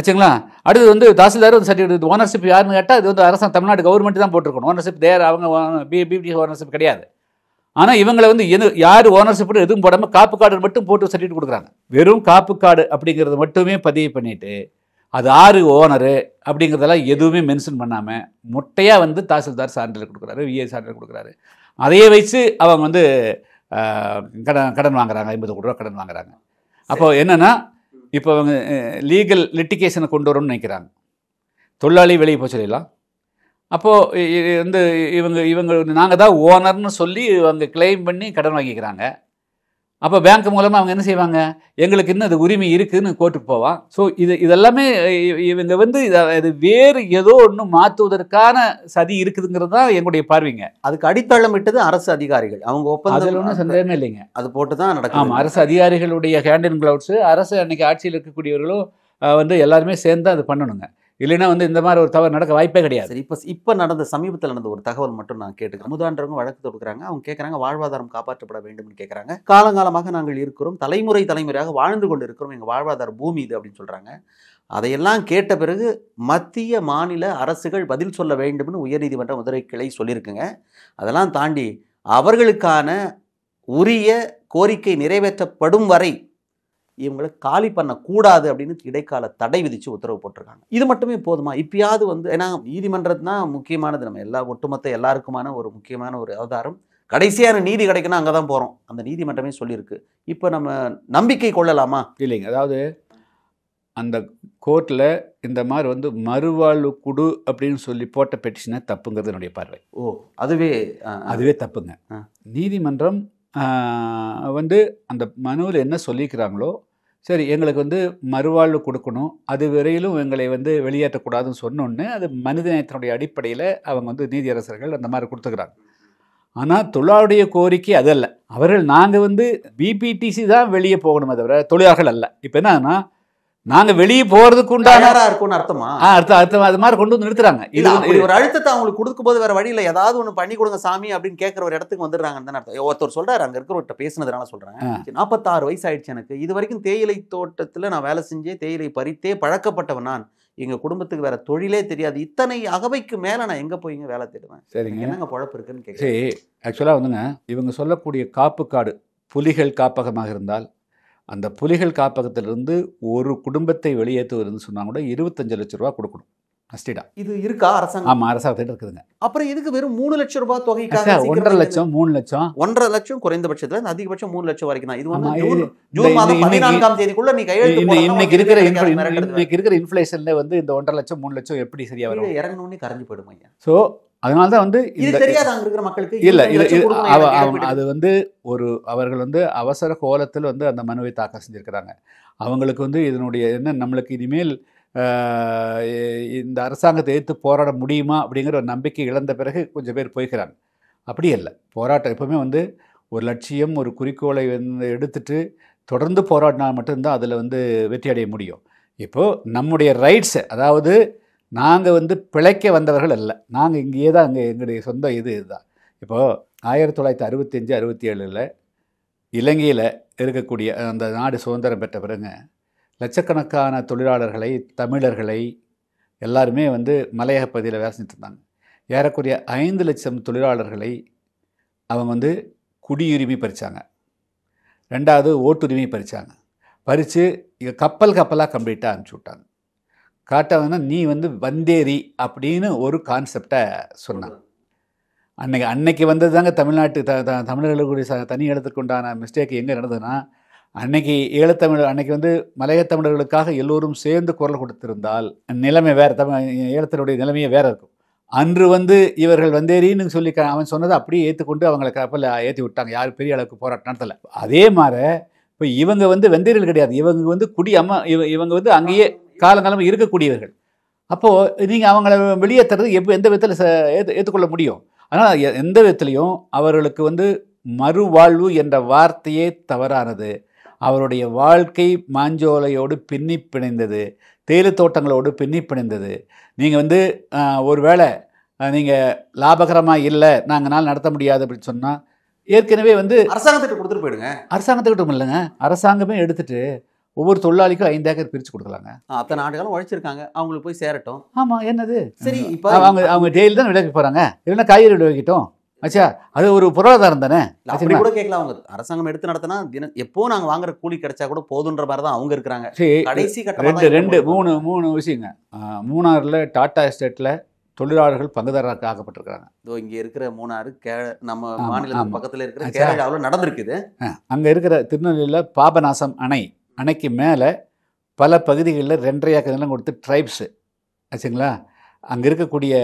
ஆச்சுங்களா அடுத்து வந்து தாசில்தார் வந்து சர்டிஃபிகேட் ஓனர்ஷிப் யாருன்னு கேட்டால் அது வந்து அரசாங்கம் தமிழ்நாடு கவர்மெண்ட் தான் போட்டிருக்கணும் ஓனர்ஷிப் தேர் அவங்க பிபிடி ஓனர்ஷிப் கிடையாது ஆனால் இவங்களை வந்து எது யார் ஓனர்ஷிப்னு எதுவும் போடாமல் காப்பு கார்டு மட்டும் போட்டு சர்டிஃபிகேட் கொடுக்குறாங்க வெறும் காப்பு கார்டு அப்படிங்கிறது மட்டுமே பதிவு பண்ணிவிட்டு அது ஆறு ஓனரு அப்படிங்கிறதெல்லாம் எதுவுமே மென்ஷன் பண்ணாமல் முட்டையாக வந்து தாசில்தார் சான்றிதழ் கொடுக்குறாரு விஏ சான்றிதழ் கொடுக்குறாரு அதையே வச்சு அவங்க வந்து கடன் கடன் வாங்குறாங்க ஐம்பது கோடி ரூபா கடன் வாங்குறாங்க அப்போது என்னென்னா இப்போ அவங்க லீகல் லிட்டிகேஷனை கொண்டு வரணும்னு நினைக்கிறாங்க தொழிலாளி வெளியே போக சொல்லிடலாம் அப்போது வந்து இவங்க இவங்க நாங்கள் தான் ஓனர்னு சொல்லி இவங்க கிளைம் பண்ணி கடன் வாங்கிக்கிறாங்க அப்போ பேங்க் மூலமாக அவங்க என்ன செய்வாங்க எங்களுக்கு இன்னும் அது உரிமை இருக்குதுன்னு கோர்ட்டுக்கு போவான் ஸோ இது இதெல்லாமே இவங்க வந்து இது வேறு ஏதோ ஒன்று மாற்றுவதற்கான சதி இருக்குதுங்கிறது தான் எங்களுடைய பார்வைங்க அதுக்கு அடித்தளம் விட்டது அரசு அதிகாரிகள் அவங்க ஒப்பந்தம் ஒன்றும் சந்தேகமே இல்லைங்க அது போட்டு தான் நடக்கும் ஆமாம் அரசு அதிகாரிகளுடைய ஹேண்ட் அண்ட் க்ளவுட்ஸு அரசு அன்னைக்கு ஆட்சியில் இருக்கக்கூடியவர்களும் வந்து எல்லாருமே சேர்ந்து அது பண்ணணுங்க இல்லைன்னா வந்து இந்த மாதிரி ஒரு தவறு நடக்க வாய்ப்பே கிடையாது இப்போ இப்போ நடந்த சமீபத்தில் நடந்த ஒரு தகவல் மட்டும் நான் கேட்டுக்கிறேன் அமுதான்றவங்க வழக்கு தொடுக்கிறாங்க அவங்க கேட்குறாங்க வாழ்வாதாரம் காப்பாற்றப்பட வேண்டும்னு கேட்குறாங்க காலங்காலமாக நாங்கள் இருக்கிறோம் தலைமுறை தலைமுறையாக வாழ்ந்து கொண்டு இருக்கிறோம் எங்கள் வாழ்வாதார பூமி இது அப்படின்னு சொல்கிறாங்க அதையெல்லாம் கேட்ட பிறகு மத்திய மாநில அரசுகள் பதில் சொல்ல வேண்டும்னு உயர்நீதிமன்ற மதுரை கிளை சொல்லியிருக்குங்க அதெல்லாம் தாண்டி அவர்களுக்கான உரிய கோரிக்கை நிறைவேற்றப்படும் வரை இவங்களை காலி பண்ணக்கூடாது அப்படின்னு இடைக்கால தடை விதித்து உத்தரவு போட்டிருக்காங்க இது மட்டுமே போதுமா இப்பயாவது வந்து ஏன்னா நீதிமன்றத்துனா முக்கியமானது நம்ம எல்லா ஒட்டுமொத்த எல்லாருக்குமான ஒரு முக்கியமான ஒரு அவதாரம் கடைசியான நீதி கிடைக்குன்னா அங்கே தான் போகிறோம் அந்த நீதிமன்றமே சொல்லியிருக்கு இப்போ நம்ம நம்பிக்கை கொள்ளலாமா இல்லைங்க அதாவது அந்த கோர்ட்டில் இந்த மாதிரி வந்து மறுவாழ்வு குடு அப்படின்னு சொல்லி போட்ட பெட்டிஷனை தப்புங்கிறது என்னுடைய பார்வை ஓ அதுவே அதுவே தப்புங்க நீதிமன்றம் வந்து அந்த மனுவில் என்ன சொல்லிக்கிறாங்களோ சரி எங்களுக்கு வந்து மறுவாழ்வு கொடுக்கணும் அது வரையிலும் எங்களை வந்து வெளியேற்றக்கூடாதுன்னு சொன்னோன்னு அது மனிதநேயத்தினுடைய அடிப்படையில் அவங்க வந்து நீதியரசர்கள் அந்த மாதிரி கொடுத்துக்கிறாங்க ஆனால் தொழிலாளருடைய கோரிக்கை அதல்ல அவர்கள் நாங்கள் வந்து பிபிடிசி தான் வெளியே போகணுமே தவிர தொழிலாளர்கள் அல்ல இப்போ என்னன்னா நாங்க வெளியே போறதுக்கு உண்டான இருக்கும்னு அர்த்தமா அர்த்தம் அர்த்தம் அது மாதிரி கொண்டு வந்து நிறுத்துறாங்க இது ஒரு அழுத்தத்தை அவங்களுக்கு கொடுக்கும் போது வேற வழியில ஏதாவது ஒண்ணு பண்ணி கொடுங்க சாமி அப்படின்னு கேட்கற ஒரு இடத்துக்கு வந்துடுறாங்கன்னு அர்த்தம் ஒருத்தர் சொல்றாரு அங்க இருக்கிறவர்கிட்ட பேசினதுனால சொல்றேன் நாற்பத்தாறு வயசு ஆயிடுச்சு எனக்கு இது வரைக்கும் தேயிலை தோட்டத்துல நான் வேலை செஞ்சே தேயிலை பறித்தே பழக்கப்பட்டவன் நான் எங்க குடும்பத்துக்கு வேற தொழிலே தெரியாது இத்தனை அகவைக்கு மேல நான் எங்க போய் வேலை தேடுவேன் சரிங்க என்னங்க பொழப்பு இருக்குன்னு கேட்க ஆக்சுவலா வந்துங்க இவங்க சொல்லக்கூடிய காப்பு காடு புலிகள் காப்பகமாக இருந்தால் அந்த புலிகள் காப்பகத்திலிருந்து ஒரு குடும்பத்தை வெளியேற்றுவதுன்னு சொன்னால் கூட இருபத்தஞ்சு லட்ச ரூபா கொடுக்கணும் அஸ்டிடா இது இருக்கா அரசாங்கம் ஆமாம் அரசாங்கத்திட்ட இருக்குதுங்க அப்புறம் இதுக்கு வெறும் மூணு லட்சம் ரூபாய் தொகை ஒன்றரை லட்சம் மூணு லட்சம் ஒன்றரை லட்சம் குறைந்தபட்சத்தில் அதிகபட்சம் மூணு லட்சம் வரைக்கும் இது வந்து ஜூன் மாதம் பதினான்காம் தேதிக்குள்ள நீ கையெழுத்து இன்னைக்கு இருக்கிற இன்னைக்கு இருக்கிற இன்ஃப்ளேஷன்ல வந்து இந்த ஒன்றரை லட்சம் மூணு லட்சம் எப்படி சரியா வரும் இறங்கணும்னு கரைஞ்சு போயிடுவாங்க ஸோ அதனால்தான் வந்து இது மக்களுக்கு இல்லை அது வந்து ஒரு அவர்கள் வந்து அவசர கோலத்தில் வந்து அந்த மனுவை தாக்கல் செஞ்சிருக்கிறாங்க அவங்களுக்கு வந்து இதனுடைய என்ன நம்மளுக்கு இனிமேல் இந்த அரசாங்கத்தை எதிர்த்து போராட முடியுமா அப்படிங்கிற ஒரு நம்பிக்கை இழந்த பிறகு கொஞ்சம் பேர் போய்க்கிறாங்க அப்படி இல்லை போராட்டம் எப்போவுமே வந்து ஒரு லட்சியம் ஒரு குறிக்கோளை வந்து எடுத்துட்டு தொடர்ந்து போராடினால் மட்டும்தான் அதில் வந்து வெற்றி அடைய முடியும் இப்போது நம்முடைய ரைட்ஸை அதாவது நாங்கள் வந்து பிழைக்க வந்தவர்கள் அல்ல நாங்கள் இங்கேயே தான் அங்கே எங்களுடைய சொந்த இது இதுதான் இப்போது ஆயிரத்தி தொள்ளாயிரத்தி அறுபத்தஞ்சு அறுபத்தி ஏழில் இலங்கையில் இருக்கக்கூடிய அந்த நாடு சுதந்திரம் பெற்ற பிறங்க லட்சக்கணக்கான தொழிலாளர்களை தமிழர்களை எல்லாருமே வந்து மலையக பகுதியில் வேலை இருந்தாங்க ஏறக்குறைய ஐந்து லட்சம் தொழிலாளர்களை அவங்க வந்து குடியுரிமை பறித்தாங்க ரெண்டாவது ஓட்டுரிமை பறித்தாங்க பறித்து கப்பல் கப்பலாக கம்ப்ளீட்டாக அனுப்பிச்சி விட்டாங்க காட்டாவதுனா நீ வந்து வந்தேரி அப்படின்னு ஒரு கான்செப்டை சொன்னான் அன்னைக்கு அன்னைக்கு வந்தது தாங்க தமிழ்நாட்டு த த தமிழர்களுக்கு ச தனி இடத்துக்கு உண்டான மிஸ்டேக் எங்கே நடந்ததுன்னா அன்னைக்கு ஈழத்தமிழ் அன்னைக்கு வந்து மலைய தமிழர்களுக்காக எல்லோரும் சேர்ந்து குரல் கொடுத்திருந்தால் நிலைமை வேறு தமிழ் ஈழத்தினுடைய நிலைமையே வேறு இருக்கும் அன்று வந்து இவர்கள் வந்தேரின்னு சொல்லி அவன் சொன்னதை அப்படியே ஏற்றுக்கொண்டு அவங்களை கப்பலில் ஏற்றி விட்டாங்க யார் பெரிய அளவுக்கு போராட்டம் நடத்தலை அதே மாதிரி இப்போ இவங்க வந்து வெந்தேரியில் கிடையாது இவங்க வந்து குடி அம்மா இவ இவங்க வந்து அங்கேயே காலங்காலமாக இருக்கக்கூடியவர்கள் அப்போது நீங்கள் அவங்கள வெளியேற்றுறது எப் எந்த விதத்தில் ஏற்று ஏற்றுக்கொள்ள முடியும் ஆனால் எந்த விதத்துலையும் அவர்களுக்கு வந்து மறுவாழ்வு என்ற வார்த்தையே தவறானது அவருடைய வாழ்க்கை மாஞ்சோலையோடு பின்னி பிணைந்தது தேயிலை தோட்டங்களோடு பின்னி பிணைந்தது நீங்கள் வந்து ஒரு வேளை நீங்கள் லாபகரமாக இல்லை நாங்கள் நாள் நடத்த முடியாது அப்படின்னு சொன்னால் ஏற்கனவே வந்து அரசாங்கத்துக்கு கொடுத்துட்டு போயிடுங்க அரசாங்கத்துக்கிட்ட இல்லைங்க அரசாங்கமே எடுத்துகிட்டு ஒவ்வொரு தொழிலாளிக்கும் ஐந்து ஏக்கர் பிரித்து கொடுக்கலாங்க அத்தனை ஆண்டுகளும் உழைச்சிருக்காங்க அவங்களுக்கு போய் சேரட்டும் ஆமாம் என்னது சரி இப்போ அவங்க அவங்க டெய்லி தான் விலைக்கு போகிறாங்க இல்லைன்னா காய்கறி விளைவிக்கட்டும் ஆச்சா அது ஒரு பொருளாதாரம் தானே அப்படி கூட கேட்கலாம் அவங்க அரசாங்கம் எடுத்து நடத்தினா தினம் எப்போ நாங்க வாங்குற கூலி கிடைச்சா கூட போதுன்ற மாதிரி தான் அவங்க இருக்கிறாங்க கடைசி ரெண்டு ரெண்டு மூணு மூணு விஷயங்க மூணாறுல டாடா எஸ்டேட்ல தொழிலாளர்கள் பங்குதாரராக ஆக்கப்பட்டிருக்கிறாங்க இதோ இங்கே இருக்கிற மூணாறு கே நம்ம மாநிலத்துக்கு பக்கத்தில் இருக்கிற கேரளாவில் நடந்திருக்குது அங்கே இருக்கிற திருநெல்வேலியில் பாபநாசம் அணை அணைக்கு மேலே பல பகுதிகளில் ரெண்டரையாக்க நிலம் கொடுத்து ட்ரைப்ஸு ஆச்சுங்களா அங்கே இருக்கக்கூடிய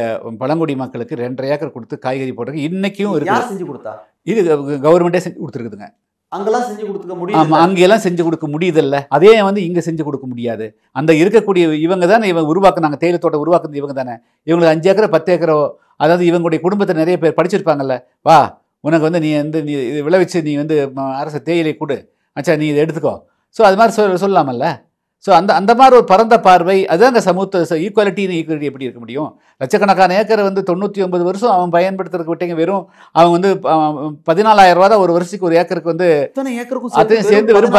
பழங்குடி மக்களுக்கு ரெண்டரை ஏக்கர் கொடுத்து காய்கறி போடுறது இன்றைக்கும் இருக்கு செஞ்சு கொடுத்தா இது கவர்மெண்ட்டே செஞ்சு கொடுத்துருக்குதுங்க அங்கெல்லாம் செஞ்சு கொடுக்க முடியும் ஆமாம் அங்கெல்லாம் செஞ்சு கொடுக்க முடியுதில்ல அதே வந்து இங்கே செஞ்சு கொடுக்க முடியாது அந்த இருக்கக்கூடிய இவங்க தானே இவங்க உருவாக்குனாங்க தேயிலை தோட்டம் உருவாக்குறது இவங்க தானே இவங்களுக்கு அஞ்சு ஏக்கரோ பத்து ஏக்கரோ அதாவது இவங்களுடைய குடும்பத்தை நிறைய பேர் படிச்சிருப்பாங்கல்ல வா உனக்கு வந்து நீ வந்து நீ விளைவிச்சு நீ வந்து அரசு தேயிலை கொடு ஆச்சா நீ இதை எடுத்துக்கோ ஸோ அது மாதிரி சொல் சொல்லலாமல்ல ஸோ அந்த அந்த மாதிரி ஒரு பரந்த பார்வை அதுதான் அந்த சமூக ஈக்குவாலிட்டின்னு ஈக்குவலிட்டி எப்படி இருக்க முடியும் லட்சக்கணக்கான ஏக்கரை வந்து தொண்ணூற்றி ஒன்பது வருஷம் அவன் பயன்படுத்துறதுக்கு விட்டீங்க வெறும் அவன் வந்து பதினாலாயிரம் ரூபா தான் ஒரு வருஷத்துக்கு ஒரு ஏக்கருக்கு வந்து அத்தையும் சேர்ந்து வெறும்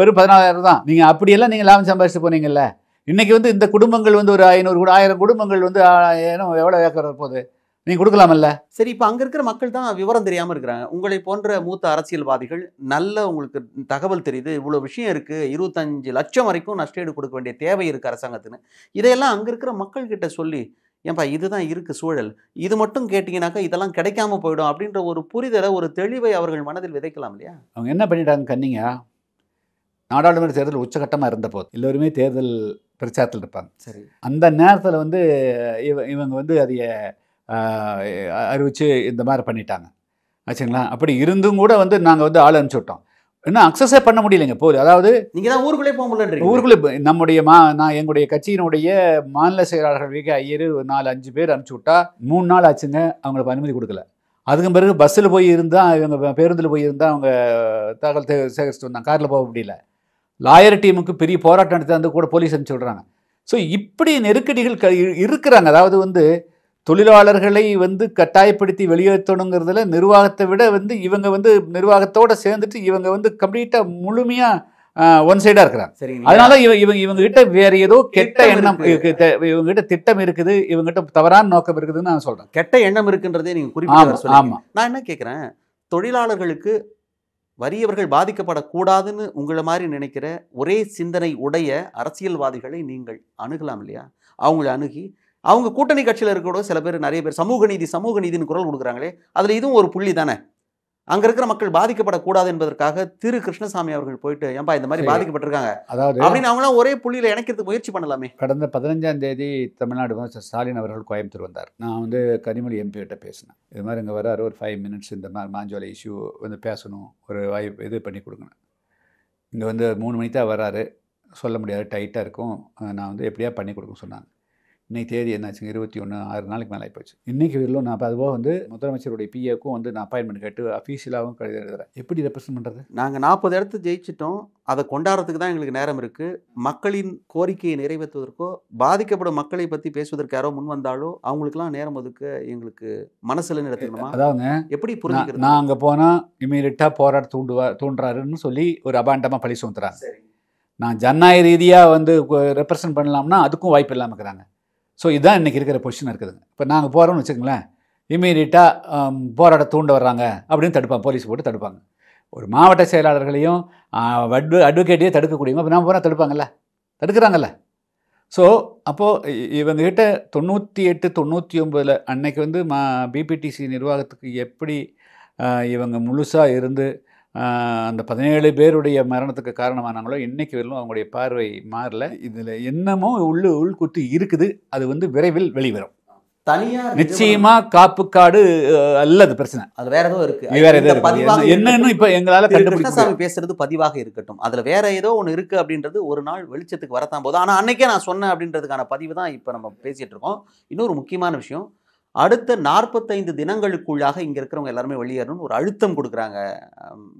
வெறும் பதினாலாயிரம் தான் நீங்கள் அப்படியெல்லாம் நீங்கள் லாபம் சம்பாதிச்சு போனீங்கல்ல இன்றைக்கி வந்து இந்த குடும்பங்கள் வந்து ஒரு ஐநூறு ஆயிரம் குடும்பங்கள் வந்து எவ்வளோ ஏக்கர் போகுது நீங்கள் கொடுக்கலாமல்ல சரி இப்போ அங்கே இருக்கிற மக்கள் தான் விவரம் தெரியாமல் இருக்கிறாங்க உங்களை போன்ற மூத்த அரசியல்வாதிகள் நல்ல உங்களுக்கு தகவல் தெரியுது இவ்வளோ விஷயம் இருக்குது இருபத்தஞ்சு லட்சம் வரைக்கும் நஷ்டஈடு கொடுக்க வேண்டிய தேவை இருக்குது அரசாங்கத்துன்னு இதையெல்லாம் அங்கே இருக்கிற மக்கள்கிட்ட சொல்லி ஏன்பா இதுதான் இருக்குது சூழல் இது மட்டும் கேட்டிங்கனாக்கா இதெல்லாம் கிடைக்காம போயிடும் அப்படின்ற ஒரு புரிதலை ஒரு தெளிவை அவர்கள் மனதில் விதைக்கலாம் இல்லையா அவங்க என்ன பண்ணிட்டாங்க கண்ணிங்க நாடாளுமன்ற தேர்தல் உச்சகட்டமாக இருந்தபோது எல்லோருமே தேர்தல் பிரச்சாரத்தில் இருப்பாங்க சரி அந்த நேரத்தில் வந்து இவ இவங்க வந்து அதைய அறிவித்து இந்த மாதிரி பண்ணிட்டாங்க ஆச்சுங்களா அப்படி இருந்தும் கூட வந்து நாங்கள் வந்து ஆள் அனுப்பிச்சுட்டோம் இன்னும் அக்சஸே பண்ண முடியலைங்க போது அதாவது நீங்கள் தான் ஊருக்குள்ளே போக முடியல ஊருக்குள்ளே நம்முடைய மா நான் எங்களுடைய கட்சியினுடைய மாநில செயலாளர்கள் வீக ஐயர் நாலு அஞ்சு பேர் அனுப்பிச்சி விட்டா மூணு நாள் ஆச்சுங்க அவங்களுக்கு அனுமதி கொடுக்கல அதுக்கு பிறகு பஸ்ஸில் போய் இருந்தால் இவங்க பேருந்தில் போய் இருந்தால் அவங்க தகவல் சேகரித்து வந்தாங்க காரில் போக முடியல லாயர் டீமுக்கு பெரிய போராட்டம் நடத்தி வந்து கூட போலீஸ் அனுப்பிச்சி விட்றாங்க ஸோ இப்படி நெருக்கடிகள் க இருக்கிறாங்க அதாவது வந்து தொழிலாளர்களை வந்து கட்டாயப்படுத்தி வெளியேற்றணுங்கிறதுல நிர்வாகத்தை விட வந்து இவங்க வந்து நிர்வாகத்தோடு சேர்ந்துட்டு இவங்க வந்து கம்ப்ளீட்டாக முழுமையாக ஒன் சைடா இருக்கிறாங்க அதனால இவங்க இவங்க கிட்ட வேற ஏதோ கெட்ட எண்ணம் இவங்க கிட்ட திட்டம் இருக்குது இவங்க கிட்ட தவறான நோக்கம் இருக்குதுன்னு நான் சொல்றேன் கெட்ட எண்ணம் இருக்குன்றதே நீங்க குறிப்பிட்டு ஆமா நான் என்ன கேட்குறேன் தொழிலாளர்களுக்கு வறியவர்கள் பாதிக்கப்படக்கூடாதுன்னு உங்களை மாதிரி நினைக்கிற ஒரே சிந்தனை உடைய அரசியல்வாதிகளை நீங்கள் அணுகலாம் இல்லையா அவங்களை அணுகி அவங்க கூட்டணி கட்சியில் இருக்கக்கூட சில பேர் நிறைய பேர் சமூக நீதி சமூக நீதினு குரல் கொடுக்குறாங்களே அதில் இதுவும் ஒரு புள்ளி தானே அங்கே இருக்கிற மக்கள் பாதிக்கப்படக்கூடாது என்பதற்காக திரு கிருஷ்ணசாமி அவர்கள் போயிட்டு ஏன்பா இந்த மாதிரி பாதிக்கப்பட்டிருக்காங்க அதாவது அப்படின்னு அவங்களாம் ஒரே புள்ளியில் இணைக்கிறதுக்கு முயற்சி பண்ணலாமே கடந்த பதினஞ்சாம் தேதி தமிழ்நாடு முதல்வர் ஸ்டாலின் அவர்கள் கோயம்புத்தூர் வந்தார் நான் வந்து கனிமொழி எம்பி கிட்ட பேசினேன் இது மாதிரி இங்கே வராரு ஒரு ஃபைவ் மினிட்ஸ் இந்த மாதிரி மாஞ்சோலை இஷ்யூ வந்து பேசணும் ஒரு வாய்ப்பு இது பண்ணி கொடுங்க இங்கே வந்து மூணு மணி தான் வராரு சொல்ல முடியாது டைட்டாக இருக்கும் நான் வந்து எப்படியா பண்ணி கொடுக்க சொன்னாங்க இன்னைக்கு தேதி என்னாச்சுங்க இருபத்தி ஒன்று ஆறு நாளைக்கு மேலே ஆகிப்போச்சு இன்னைக்கு வரலும் நான் அதுவாக வந்து முதலமைச்சருடைய பிஏக்கும் வந்து நான் அப்பாயின்மெண்ட் கேட்டு அஃபீஷியலாகவும் கடிதம் எழுதுகிறேன் எப்படி ரெப்ரசன்ட் பண்ணுறது நாங்கள் நாற்பது இடத்து ஜெயிச்சிட்டோம் அதை கொண்டாடுறதுக்கு தான் எங்களுக்கு நேரம் இருக்குது மக்களின் கோரிக்கையை நிறைவேற்றுவதற்கோ பாதிக்கப்படும் மக்களை பற்றி பேசுவதற்கு யாரோ முன் வந்தாலோ அவங்களுக்குலாம் நேரம் ஒதுக்க எங்களுக்கு மனசில் நடத்தணுமா அதாவது எப்படி புரிஞ்சுக்கிறது நான் அங்கே போனால் இமீடியட்டாக போராட தூண்டுவா தூண்டுறாருன்னு சொல்லி ஒரு அபாண்டமாக பழி சுமத்துறாங்க நான் ஜனநாயக ரீதியாக வந்து ரெப்ரசன்ட் பண்ணலாம்னா அதுக்கும் வாய்ப்பு இல்லாமல் இருக்கிறாங்க ஸோ இதுதான் இன்றைக்கி இருக்கிற பொசிஷன் இருக்குதுங்க இப்போ நாங்கள் போகிறோம்னு வச்சுக்கோங்களேன் இமீடியட்டாக போராட தூண்ட வர்றாங்க அப்படின்னு தடுப்பாங்க போலீஸ் போட்டு தடுப்பாங்க ஒரு மாவட்ட செயலாளர்களையும் அட்வ அட்வொகேட்டையும் தடுக்கக்கூடியவங்க அப்போ நாம் போனால் தடுப்பாங்கல்ல தடுக்கிறாங்கல்ல ஸோ அப்போது இவங்ககிட்ட தொண்ணூற்றி எட்டு தொண்ணூற்றி ஒம்பதில் அன்னைக்கு வந்து மா பிபிடிசி நிர்வாகத்துக்கு எப்படி இவங்க முழுசாக இருந்து அந்த பதினேழு பேருடைய மரணத்துக்கு காரணமானாங்களோ இன்றைக்கு வரலும் அவங்களுடைய பார்வை மாறல இதில் என்னமோ உள்ளு உள்குத்து இருக்குது அது வந்து விரைவில் வெளிவரும் தனியார் நிச்சயமா காப்புக்காடு அல்ல அது பிரச்சனை அது வேற ஏதோ இருக்கு வேற ஏதோ இருக்கு என்னன்னு இப்ப எங்களால் கிருஷ்ணசாமி பேசுறது பதிவாக இருக்கட்டும் அதுல வேற ஏதோ ஒன்று இருக்கு அப்படின்றது ஒரு நாள் வெளிச்சத்துக்கு வரத்தான் போதும் ஆனா அன்னைக்கே நான் சொன்னேன் அப்படின்றதுக்கான பதிவு தான் இப்போ நம்ம பேசிட்டு இருக்கோம் இன்னொரு முக்கியமான விஷயம் அடுத்த நாற்பத்தைந்து தினங்களுக்குள்ளாக இங்கே இருக்கிறவங்க எல்லாருமே வெளியேறணும்னு ஒரு அழுத்தம் கொடுக்குறாங்க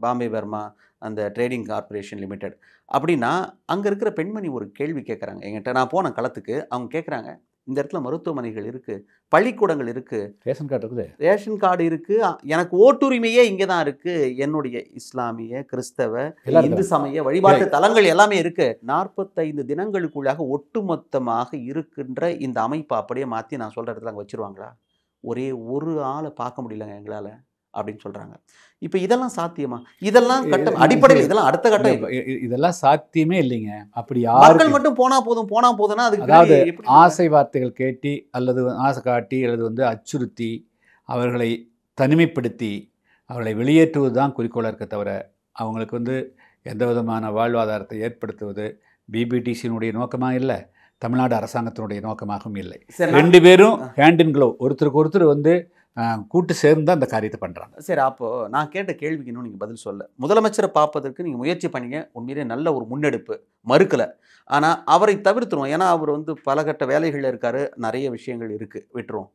பாம்பே வர்மா அந்த ட்ரேடிங் கார்பரேஷன் லிமிடெட் அப்படின்னா அங்கே இருக்கிற பெண்மணி ஒரு கேள்வி கேட்குறாங்க எங்கிட்ட நான் போன களத்துக்கு அவங்க கேட்குறாங்க இந்த இடத்துல மருத்துவமனைகள் இருக்குது பள்ளிக்கூடங்கள் இருக்குது ரேஷன் கார்டு இருக்குது ரேஷன் கார்டு இருக்குது எனக்கு ஓட்டுரிமையே இங்கே தான் இருக்குது என்னுடைய இஸ்லாமிய கிறிஸ்தவ இந்து சமய வழிபாட்டு தலங்கள் எல்லாமே இருக்குது நாற்பத்தைந்து தினங்களுக்குள்ளாக ஒட்டுமொத்தமாக இருக்கின்ற இந்த அமைப்பை அப்படியே மாற்றி நான் சொல்கிற இடத்துல அங்கே வச்சுருவாங்களா ஒரே ஒரு ஆளை பார்க்க முடியலங்க எங்களால் அப்படின்னு சொல்கிறாங்க இப்போ இதெல்லாம் சாத்தியமா இதெல்லாம் கட்டம் அடிப்படையில் இதெல்லாம் அடுத்த கட்டம் இதெல்லாம் சாத்தியமே இல்லைங்க அப்படி யாருக்கள் மட்டும் போனால் போதும் போனால் போதும்னா அதுக்கு அதாவது ஆசை வார்த்தைகள் கேட்டி அல்லது ஆசை காட்டி அல்லது வந்து அச்சுறுத்தி அவர்களை தனிமைப்படுத்தி அவர்களை வெளியேற்றுவது தான் குறிக்கோளாக இருக்க தவிர அவங்களுக்கு வந்து எந்த விதமான வாழ்வாதாரத்தை ஏற்படுத்துவது பிபிடிசியினுடைய நோக்கமாக இல்லை தமிழ்நாடு அரசாங்கத்தினுடைய நோக்கமாகவும் இல்லை ரெண்டு பேரும் ஹேண்ட் இன் க்ளோவ் ஒருத்தருக்கு ஒருத்தர் வந்து கூட்டு சேர்ந்து அந்த காரியத்தை பண்ணுறாங்க சரி அப்போது நான் கேட்ட கேள்விக்கு இன்னும் நீங்கள் பதில் சொல்ல முதலமைச்சரை பார்ப்பதற்கு நீங்கள் முயற்சி பண்ணிங்க உண்மையிலே நல்ல ஒரு முன்னெடுப்பு மறுக்கலை ஆனால் அவரை தவிர்த்துருவோம் ஏன்னா அவர் வந்து பலகட்ட வேலைகளில் இருக்கார் நிறைய விஷயங்கள் இருக்குது விட்டுருவோம்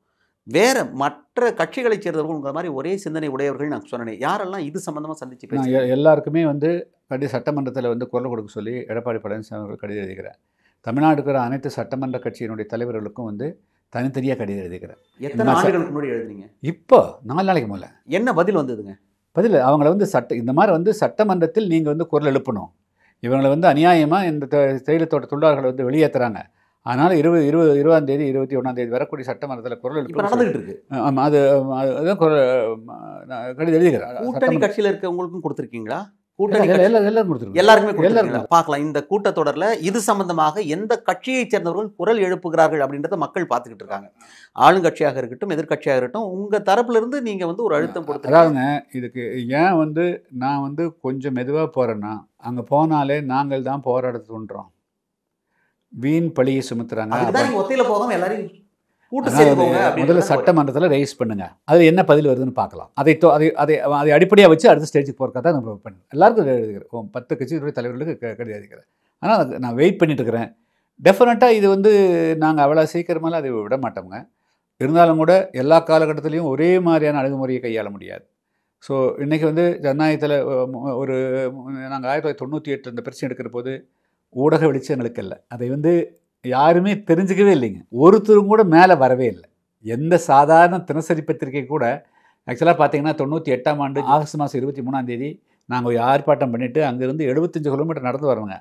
வேறு மற்ற கட்சிகளைச் சேர்ந்தவர்கள் உங்கள் மாதிரி ஒரே சிந்தனை உடையவர்கள் நான் சொன்னேன் யாரெல்லாம் இது சம்மந்தமாக சந்திச்சு பேச எல்லாருக்குமே வந்து கடி சட்டமன்றத்தில் வந்து குரல் கொடுக்க சொல்லி எடப்பாடி பழனிசாமி அவர்கள் கடிதம் எழுதுகிறேன் தமிழ்நாடு இருக்கிற அனைத்து சட்டமன்ற கட்சியினுடைய தலைவர்களுக்கும் வந்து தனித்தனியாக கடிதம் எழுதிக்கிறேன் எத்தனை முன்னாடி எழுதுனீங்க இப்போ நாலு நாளைக்கு முதல்ல என்ன பதில் வந்ததுங்க பதில் அவங்கள வந்து சட்ட இந்த மாதிரி வந்து சட்டமன்றத்தில் நீங்கள் வந்து குரல் எழுப்பணும் இவங்களை வந்து அநியாயமாக இந்த தேயிலை தோட்ட தொழிலாளர்களை வந்து வெளியேற்றுறாங்க அதனால் இருபது இருபது இருபதாம் தேதி இருபத்தி ஒன்றாம் தேதி வரக்கூடிய சட்டமன்றத்தில் குரல் எழுப்பு நடந்துகிட்டு இருக்கு ஆமாம் அது அதுதான் குரல் கடிதம் எழுதிக்கிறேன் கட்சியில் இருக்கவங்களுக்கும் கொடுத்துருக்கீங்களா கூட்டணி பார்க்கலாம் இந்த கூட்டத்தொடரில் இது எந்த கட்சியை சேர்ந்தவர்கள் குரல் எழுப்புகிறார்கள் அப்படின்றத மக்கள் பார்த்துக்கிட்டு இருக்காங்க இருக்கட்டும் இருக்கட்டும் உங்கள் நீங்கள் வந்து ஒரு அழுத்தம் இதுக்கு ஏன் வந்து நான் வந்து கொஞ்சம் மெதுவாக போகிறேன்னா அங்க போனாலே நாங்கள் தான் போராட தோன்றோம் வீண் பழியை சுமத்துறாங்க போகாமல் முதல்ல சட்டமன்றத்தில் ரைஸ் பண்ணுங்க அதில் என்ன பதில் வருதுன்னு பார்க்கலாம் அதை அதை அதை அதை அடிப்படையாக வச்சு அடுத்த ஸ்டேஜுக்கு போகிறதா தான் நம்ம பண்ணு எல்லாருக்கும் எழுதுகிறோம் பத்து கட்சியினுடைய தலைவர்களுக்கு கடிதம் எழுதுகிறேன் ஆனால் நான் வெயிட் பண்ணிட்டு இருக்கிறேன் டெஃபினட்டாக இது வந்து நாங்கள் அவ்வளோ சீக்கிரமாக அதை விட மாட்டோம்ங்க இருந்தாலும் கூட எல்லா காலகட்டத்திலையும் ஒரே மாதிரியான அணுகுமுறையை கையாள முடியாது ஸோ இன்றைக்கி வந்து ஜனநாயகத்தில் ஒரு நாங்கள் ஆயிரத்தி தொள்ளாயிரத்தி தொண்ணூற்றி எட்டு இந்த பிரச்சனை எடுக்கிற போது ஊடக வெளிச்சங்களுக்கு இல்லை அதை வந்து யாருமே தெரிஞ்சுக்கவே இல்லைங்க ஒருத்தரும் கூட மேலே வரவே இல்லை எந்த சாதாரண தினசரி பத்திரிகை கூட ஆக்சுவலாக பார்த்தீங்கன்னா தொண்ணூற்றி எட்டாம் ஆண்டு ஆகஸ்ட் மாதம் இருபத்தி மூணாம் தேதி நாங்கள் ஒரு ஆர்ப்பாட்டம் பண்ணிவிட்டு அங்கேருந்து எழுபத்தஞ்சு கிலோமீட்டர் நடந்து வருவாங்க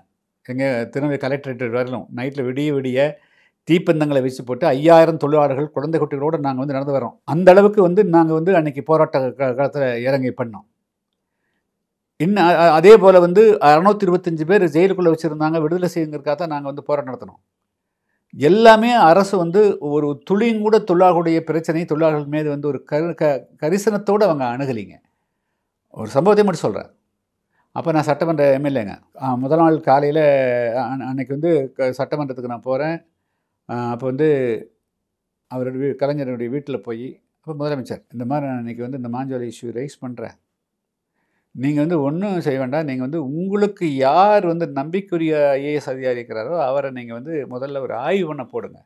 எங்கள் திருநெல்வேலி கலெக்டரேட்டர் வரலும் நைட்டில் விடிய விடிய தீப்பந்தங்களை வச்சு போட்டு ஐயாயிரம் தொழிலாளர்கள் குழந்தை குட்டிகளோடு நாங்கள் வந்து நடந்து வரோம் அந்த அளவுக்கு வந்து நாங்கள் வந்து அன்றைக்கி போராட்ட காலத்தில் இறங்கி பண்ணோம் இன்னும் அதே போல் வந்து அறநூற்றி இருபத்தஞ்சு பேர் ஜெயிலுக்குள்ளே வச்சுருந்தாங்க விடுதலை செய்யுங்கிறக்காக தான் நாங்கள் வந்து போராட்டம் நடத்தினோம் எல்லாமே அரசு வந்து ஒரு துளியும் கூட தொழிலாளர்களுடைய பிரச்சனை தொழிலாளர்கள் மீது வந்து ஒரு கரு க கரிசனத்தோடு அவங்க அணுகலிங்க ஒரு சம்பவத்தை மட்டும் சொல்கிறேன் அப்போ நான் சட்டமன்ற எம்எல்ஏங்க முதல் நாள் காலையில் அன்னைக்கு வந்து க சட்டமன்றத்துக்கு நான் போகிறேன் அப்போ வந்து அவருடைய கலைஞருடைய வீட்டில் போய் அப்போ முதலமைச்சர் இந்த மாதிரி நான் இன்றைக்கி வந்து இந்த மாஞ்சோலை இஷ்யூ ரைஸ் பண்ணுறேன் நீங்கள் வந்து ஒன்றும் செய்ய வேண்டாம் நீங்கள் வந்து உங்களுக்கு யார் வந்து நம்பிக்குரிய ஐஏஎஸ் அதிகாரி இருக்கிறாரோ அவரை நீங்கள் வந்து முதல்ல ஒரு ஆய்வு பண்ண போடுங்க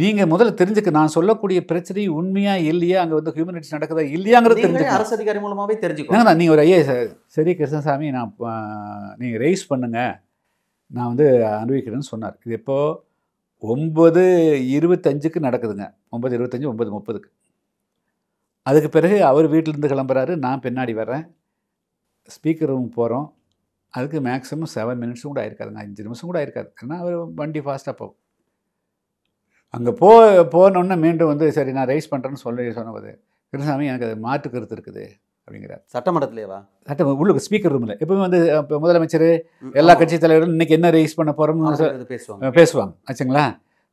நீங்கள் முதல்ல தெரிஞ்சுக்க நான் சொல்லக்கூடிய பிரச்சனை உண்மையா இல்லையா அங்கே வந்து ஹியூமன் ரைட்ஸ் நடக்குதா இல்லையாங்கிறது தெரிஞ்சு அரசு அதிகாரி மூலமாகவே தெரிஞ்சுக்கோங்க நீங்கள் ஒரு ஐஏஎஸ் சரி கிருஷ்ணசாமி நான் நீங்கள் ரைஸ் பண்ணுங்கள் நான் வந்து அனுபவிக்கிறேன்னு சொன்னார் இது எப்போது ஒம்பது இருபத்தஞ்சுக்கு நடக்குதுங்க ஒம்பது இருபத்தஞ்சு ஒம்பது முப்பதுக்கு அதுக்கு பிறகு அவர் வீட்டிலேருந்து கிளம்புறாரு நான் பின்னாடி வர்றேன் ஸ்பீக்கர் ரூம் போகிறோம் அதுக்கு மேக்ஸிமம் செவன் மினிட்ஸும் கூட ஆயிருக்காதுங்க அஞ்சு நிமிஷம் கூட ஆயிருக்காது ஏன்னா அவர் வண்டி ஃபாஸ்ட்டாக போகும் அங்கே போ போனோன்னே மீண்டும் வந்து சரி நான் ரைஸ் பண்ணுறேன்னு சொல்லி சொன்னபோது கிருஷ்ணசாமி எனக்கு அது மாற்று கருத்து இருக்குது அப்படிங்கிறார் சட்டமன்றத்திலேவா சட்டம் உள்ளுக்கு ஸ்பீக்கர் ரூமில் எப்பவுமே வந்து இப்போ முதலமைச்சர் எல்லா கட்சி தலைவரும் இன்னைக்கு என்ன ரைஸ் பண்ண போகிறோம்னு பேசுவாங்க பேசுவாங்க ஆச்சுங்களா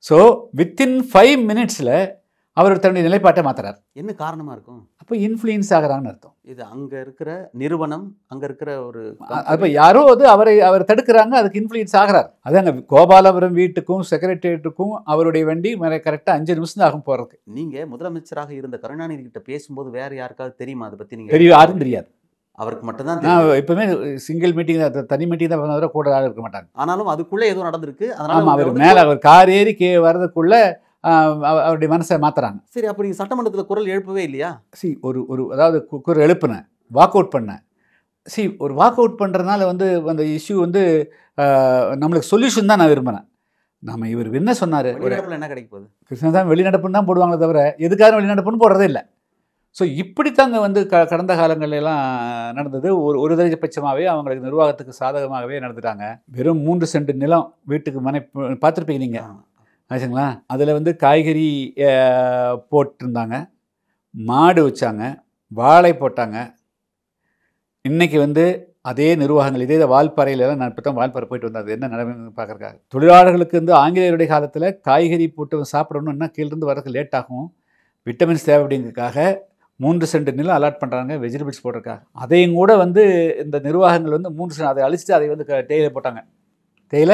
ஸோ வித்தின் ஃபைவ் மினிட்ஸில் அவர் தன்னுடைய நிலைப்பாட்டை மாற்றுறார் என்ன காரணமாக இருக்கும் அப்போ இன்ஃப்ளூயன்ஸ் ஆகிறாங்கன்னு அர்த்தம் இது அங்கே இருக்கிற நிறுவனம் அங்கே இருக்கிற ஒரு அப்போ யாரோ அது அவரை அவர் தடுக்கிறாங்க அதுக்கு இன்ஃப்ளூயன்ஸ் ஆகிறார் அங்கே கோபாலபுரம் வீட்டுக்கும் செக்ரட்டரியேட்டுக்கும் அவருடைய வண்டி மேலே கரெக்டாக அஞ்சு நிமிஷம் ஆகும் போகிறதுக்கு நீங்கள் முதலமைச்சராக இருந்த கருணாநிதி கிட்ட பேசும்போது வேறு யாருக்காவது தெரியுமா அதை பற்றி நீங்கள் தெரியும் யாரும் தெரியாது அவருக்கு மட்டும்தான் நான் எப்பவுமே சிங்கிள் மீட்டிங் தான் தனி மீட்டிங் தான் வந்தவரை கூட ஆள் இருக்க மாட்டாங்க ஆனாலும் அதுக்குள்ளே எதுவும் நடந்திருக்கு அதனால அவர் மேலே அவர் கார் ஏறி கே வர்றதுக்குள்ளே அவருடைய மனசை மாற்றுறாங்க சரி அப்போ நீங்கள் சட்டமன்றத்தில் குரல் எழுப்பவே இல்லையா சி ஒரு ஒரு அதாவது குரல் எழுப்புனேன் வாக் அவுட் பண்ணேன் சி ஒரு வாக் அவுட் பண்ணுறதுனால வந்து அந்த இஷ்யூ வந்து நம்மளுக்கு சொல்யூஷன் தான் நான் விரும்பினேன் நம்ம இவர் என்ன சொன்னார் என்ன கிடைக்க போகுது தான் வெளிநடப்புன்னு தான் போடுவாங்களே தவிர எதுக்காரும் வெளிநடப்புன்னு போடுறதே இல்லை ஸோ இப்படித்தாங்க வந்து க கடந்த காலங்களிலெல்லாம் நடந்தது ஒரு ஒரு பட்சமாகவே அவங்களுக்கு நிர்வாகத்துக்கு சாதகமாகவே நடந்துட்டாங்க வெறும் மூன்று சென்ட் நிலம் வீட்டுக்கு மனை பார்த்துருப்பீங்க நீங்கள் ஆச்சுங்களா அதில் வந்து காய்கறி போட்டிருந்தாங்க மாடு வச்சாங்க வாழை போட்டாங்க இன்றைக்கி வந்து அதே நிர்வாகங்கள் இதே வால்பாறையிலலாம் நான் இப்போ தான் வால்பாறை போயிட்டு வந்தேன் அது என்ன நடவடிக்கை பார்க்குறக்காக தொழிலாளர்களுக்கு வந்து ஆங்கிலேயருடைய காலத்தில் காய்கறி போட்டு சாப்பிடணும் என்ன கீழேருந்து வரதுக்கு லேட் ஆகும் விட்டமின்ஸ் தேவை அப்படிங்கிறதுக்காக மூன்று சென்ட் நிலம் அலாட் பண்ணுறாங்க வெஜிடபிள்ஸ் போட்டிருக்காங்க அதையும் கூட வந்து இந்த நிர்வாகங்கள் வந்து மூன்று சென்ட் அதை அழிச்சிட்டு அதை வந்து டெய்லர் போட்டாங்க தேயில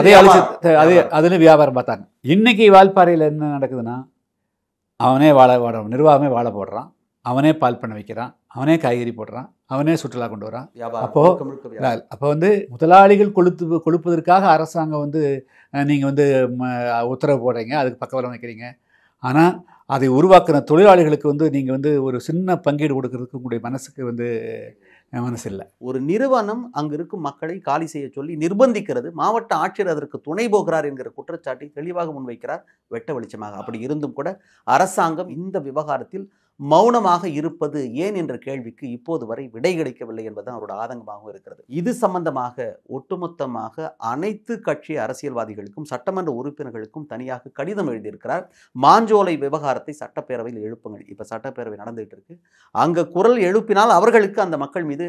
அதே அழிச்சு அதே வியாபாரம் பார்த்தாங்க இன்னைக்கு வால்பாறையில் என்ன நடக்குதுன்னா அவனே வாழ வாட நிர்வாகமே வாழை போடுறான் அவனே பால் பண்ண வைக்கிறான் அவனே காய்கறி போடுறான் அவனே சுற்றுலா கொண்டு வரான் அப்போ அப்போ வந்து முதலாளிகள் கொளுத்து கொழுப்பதற்காக அரசாங்கம் வந்து நீங்கள் வந்து உத்தரவு போடுறீங்க அதுக்கு பக்கவரம் வைக்கிறீங்க ஆனால் அதை உருவாக்குன தொழிலாளிகளுக்கு வந்து நீங்கள் வந்து ஒரு சின்ன பங்கீடு கொடுக்கறதுக்கு உங்களுடைய மனசுக்கு வந்து மனசு இல்லை ஒரு நிறுவனம் அங்கே இருக்கும் மக்களை காலி செய்ய சொல்லி நிர்பந்திக்கிறது மாவட்ட ஆட்சியர் அதற்கு துணை போகிறார் என்கிற குற்றச்சாட்டை தெளிவாக முன்வைக்கிறார் வெட்ட வெளிச்சமாக அப்படி இருந்தும் கூட அரசாங்கம் இந்த விவகாரத்தில் மௌனமாக இருப்பது ஏன் என்ற கேள்விக்கு இப்போது வரை விடை கிடைக்கவில்லை என்பது அவரோட ஆதங்கமாகவும் இருக்கிறது இது சம்பந்தமாக ஒட்டுமொத்தமாக அனைத்து கட்சி அரசியல்வாதிகளுக்கும் சட்டமன்ற உறுப்பினர்களுக்கும் தனியாக கடிதம் எழுதியிருக்கிறார் மாஞ்சோலை விவகாரத்தை சட்டப்பேரவையில் எழுப்புங்கள் இப்போ சட்டப்பேரவை நடந்துகிட்டு இருக்கு அங்கே குரல் எழுப்பினால் அவர்களுக்கு அந்த மக்கள் மீது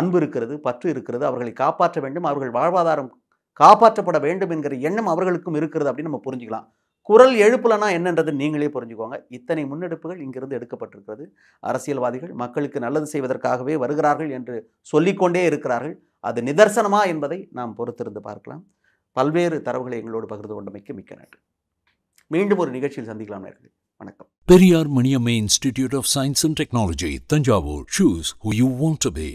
அன்பு இருக்கிறது பற்று இருக்கிறது அவர்களை காப்பாற்ற வேண்டும் அவர்கள் வாழ்வாதாரம் காப்பாற்றப்பட வேண்டும் என்கிற எண்ணம் அவர்களுக்கும் இருக்கிறது அப்படின்னு நம்ம புரிஞ்சுக்கலாம் குரல் எழுப்பலைனா என்னன்றது நீங்களே புரிஞ்சுக்கோங்க இத்தனை முன்னெடுப்புகள் இங்கிருந்து எடுக்கப்பட்டிருக்கிறது அரசியல்வாதிகள் மக்களுக்கு நல்லது செய்வதற்காகவே வருகிறார்கள் என்று சொல்லிக்கொண்டே இருக்கிறார்கள் அது நிதர்சனமா என்பதை நாம் பொறுத்திருந்து பார்க்கலாம் பல்வேறு தரவுகளை எங்களோடு பகிர்ந்து கொண்டமைக்கு மிக்க நன்றி மீண்டும் ஒரு நிகழ்ச்சியில் சந்திக்கலாம் நேர்களை வணக்கம் Periyar Maniammai institute of science and technology Thanjavur choose who you want to B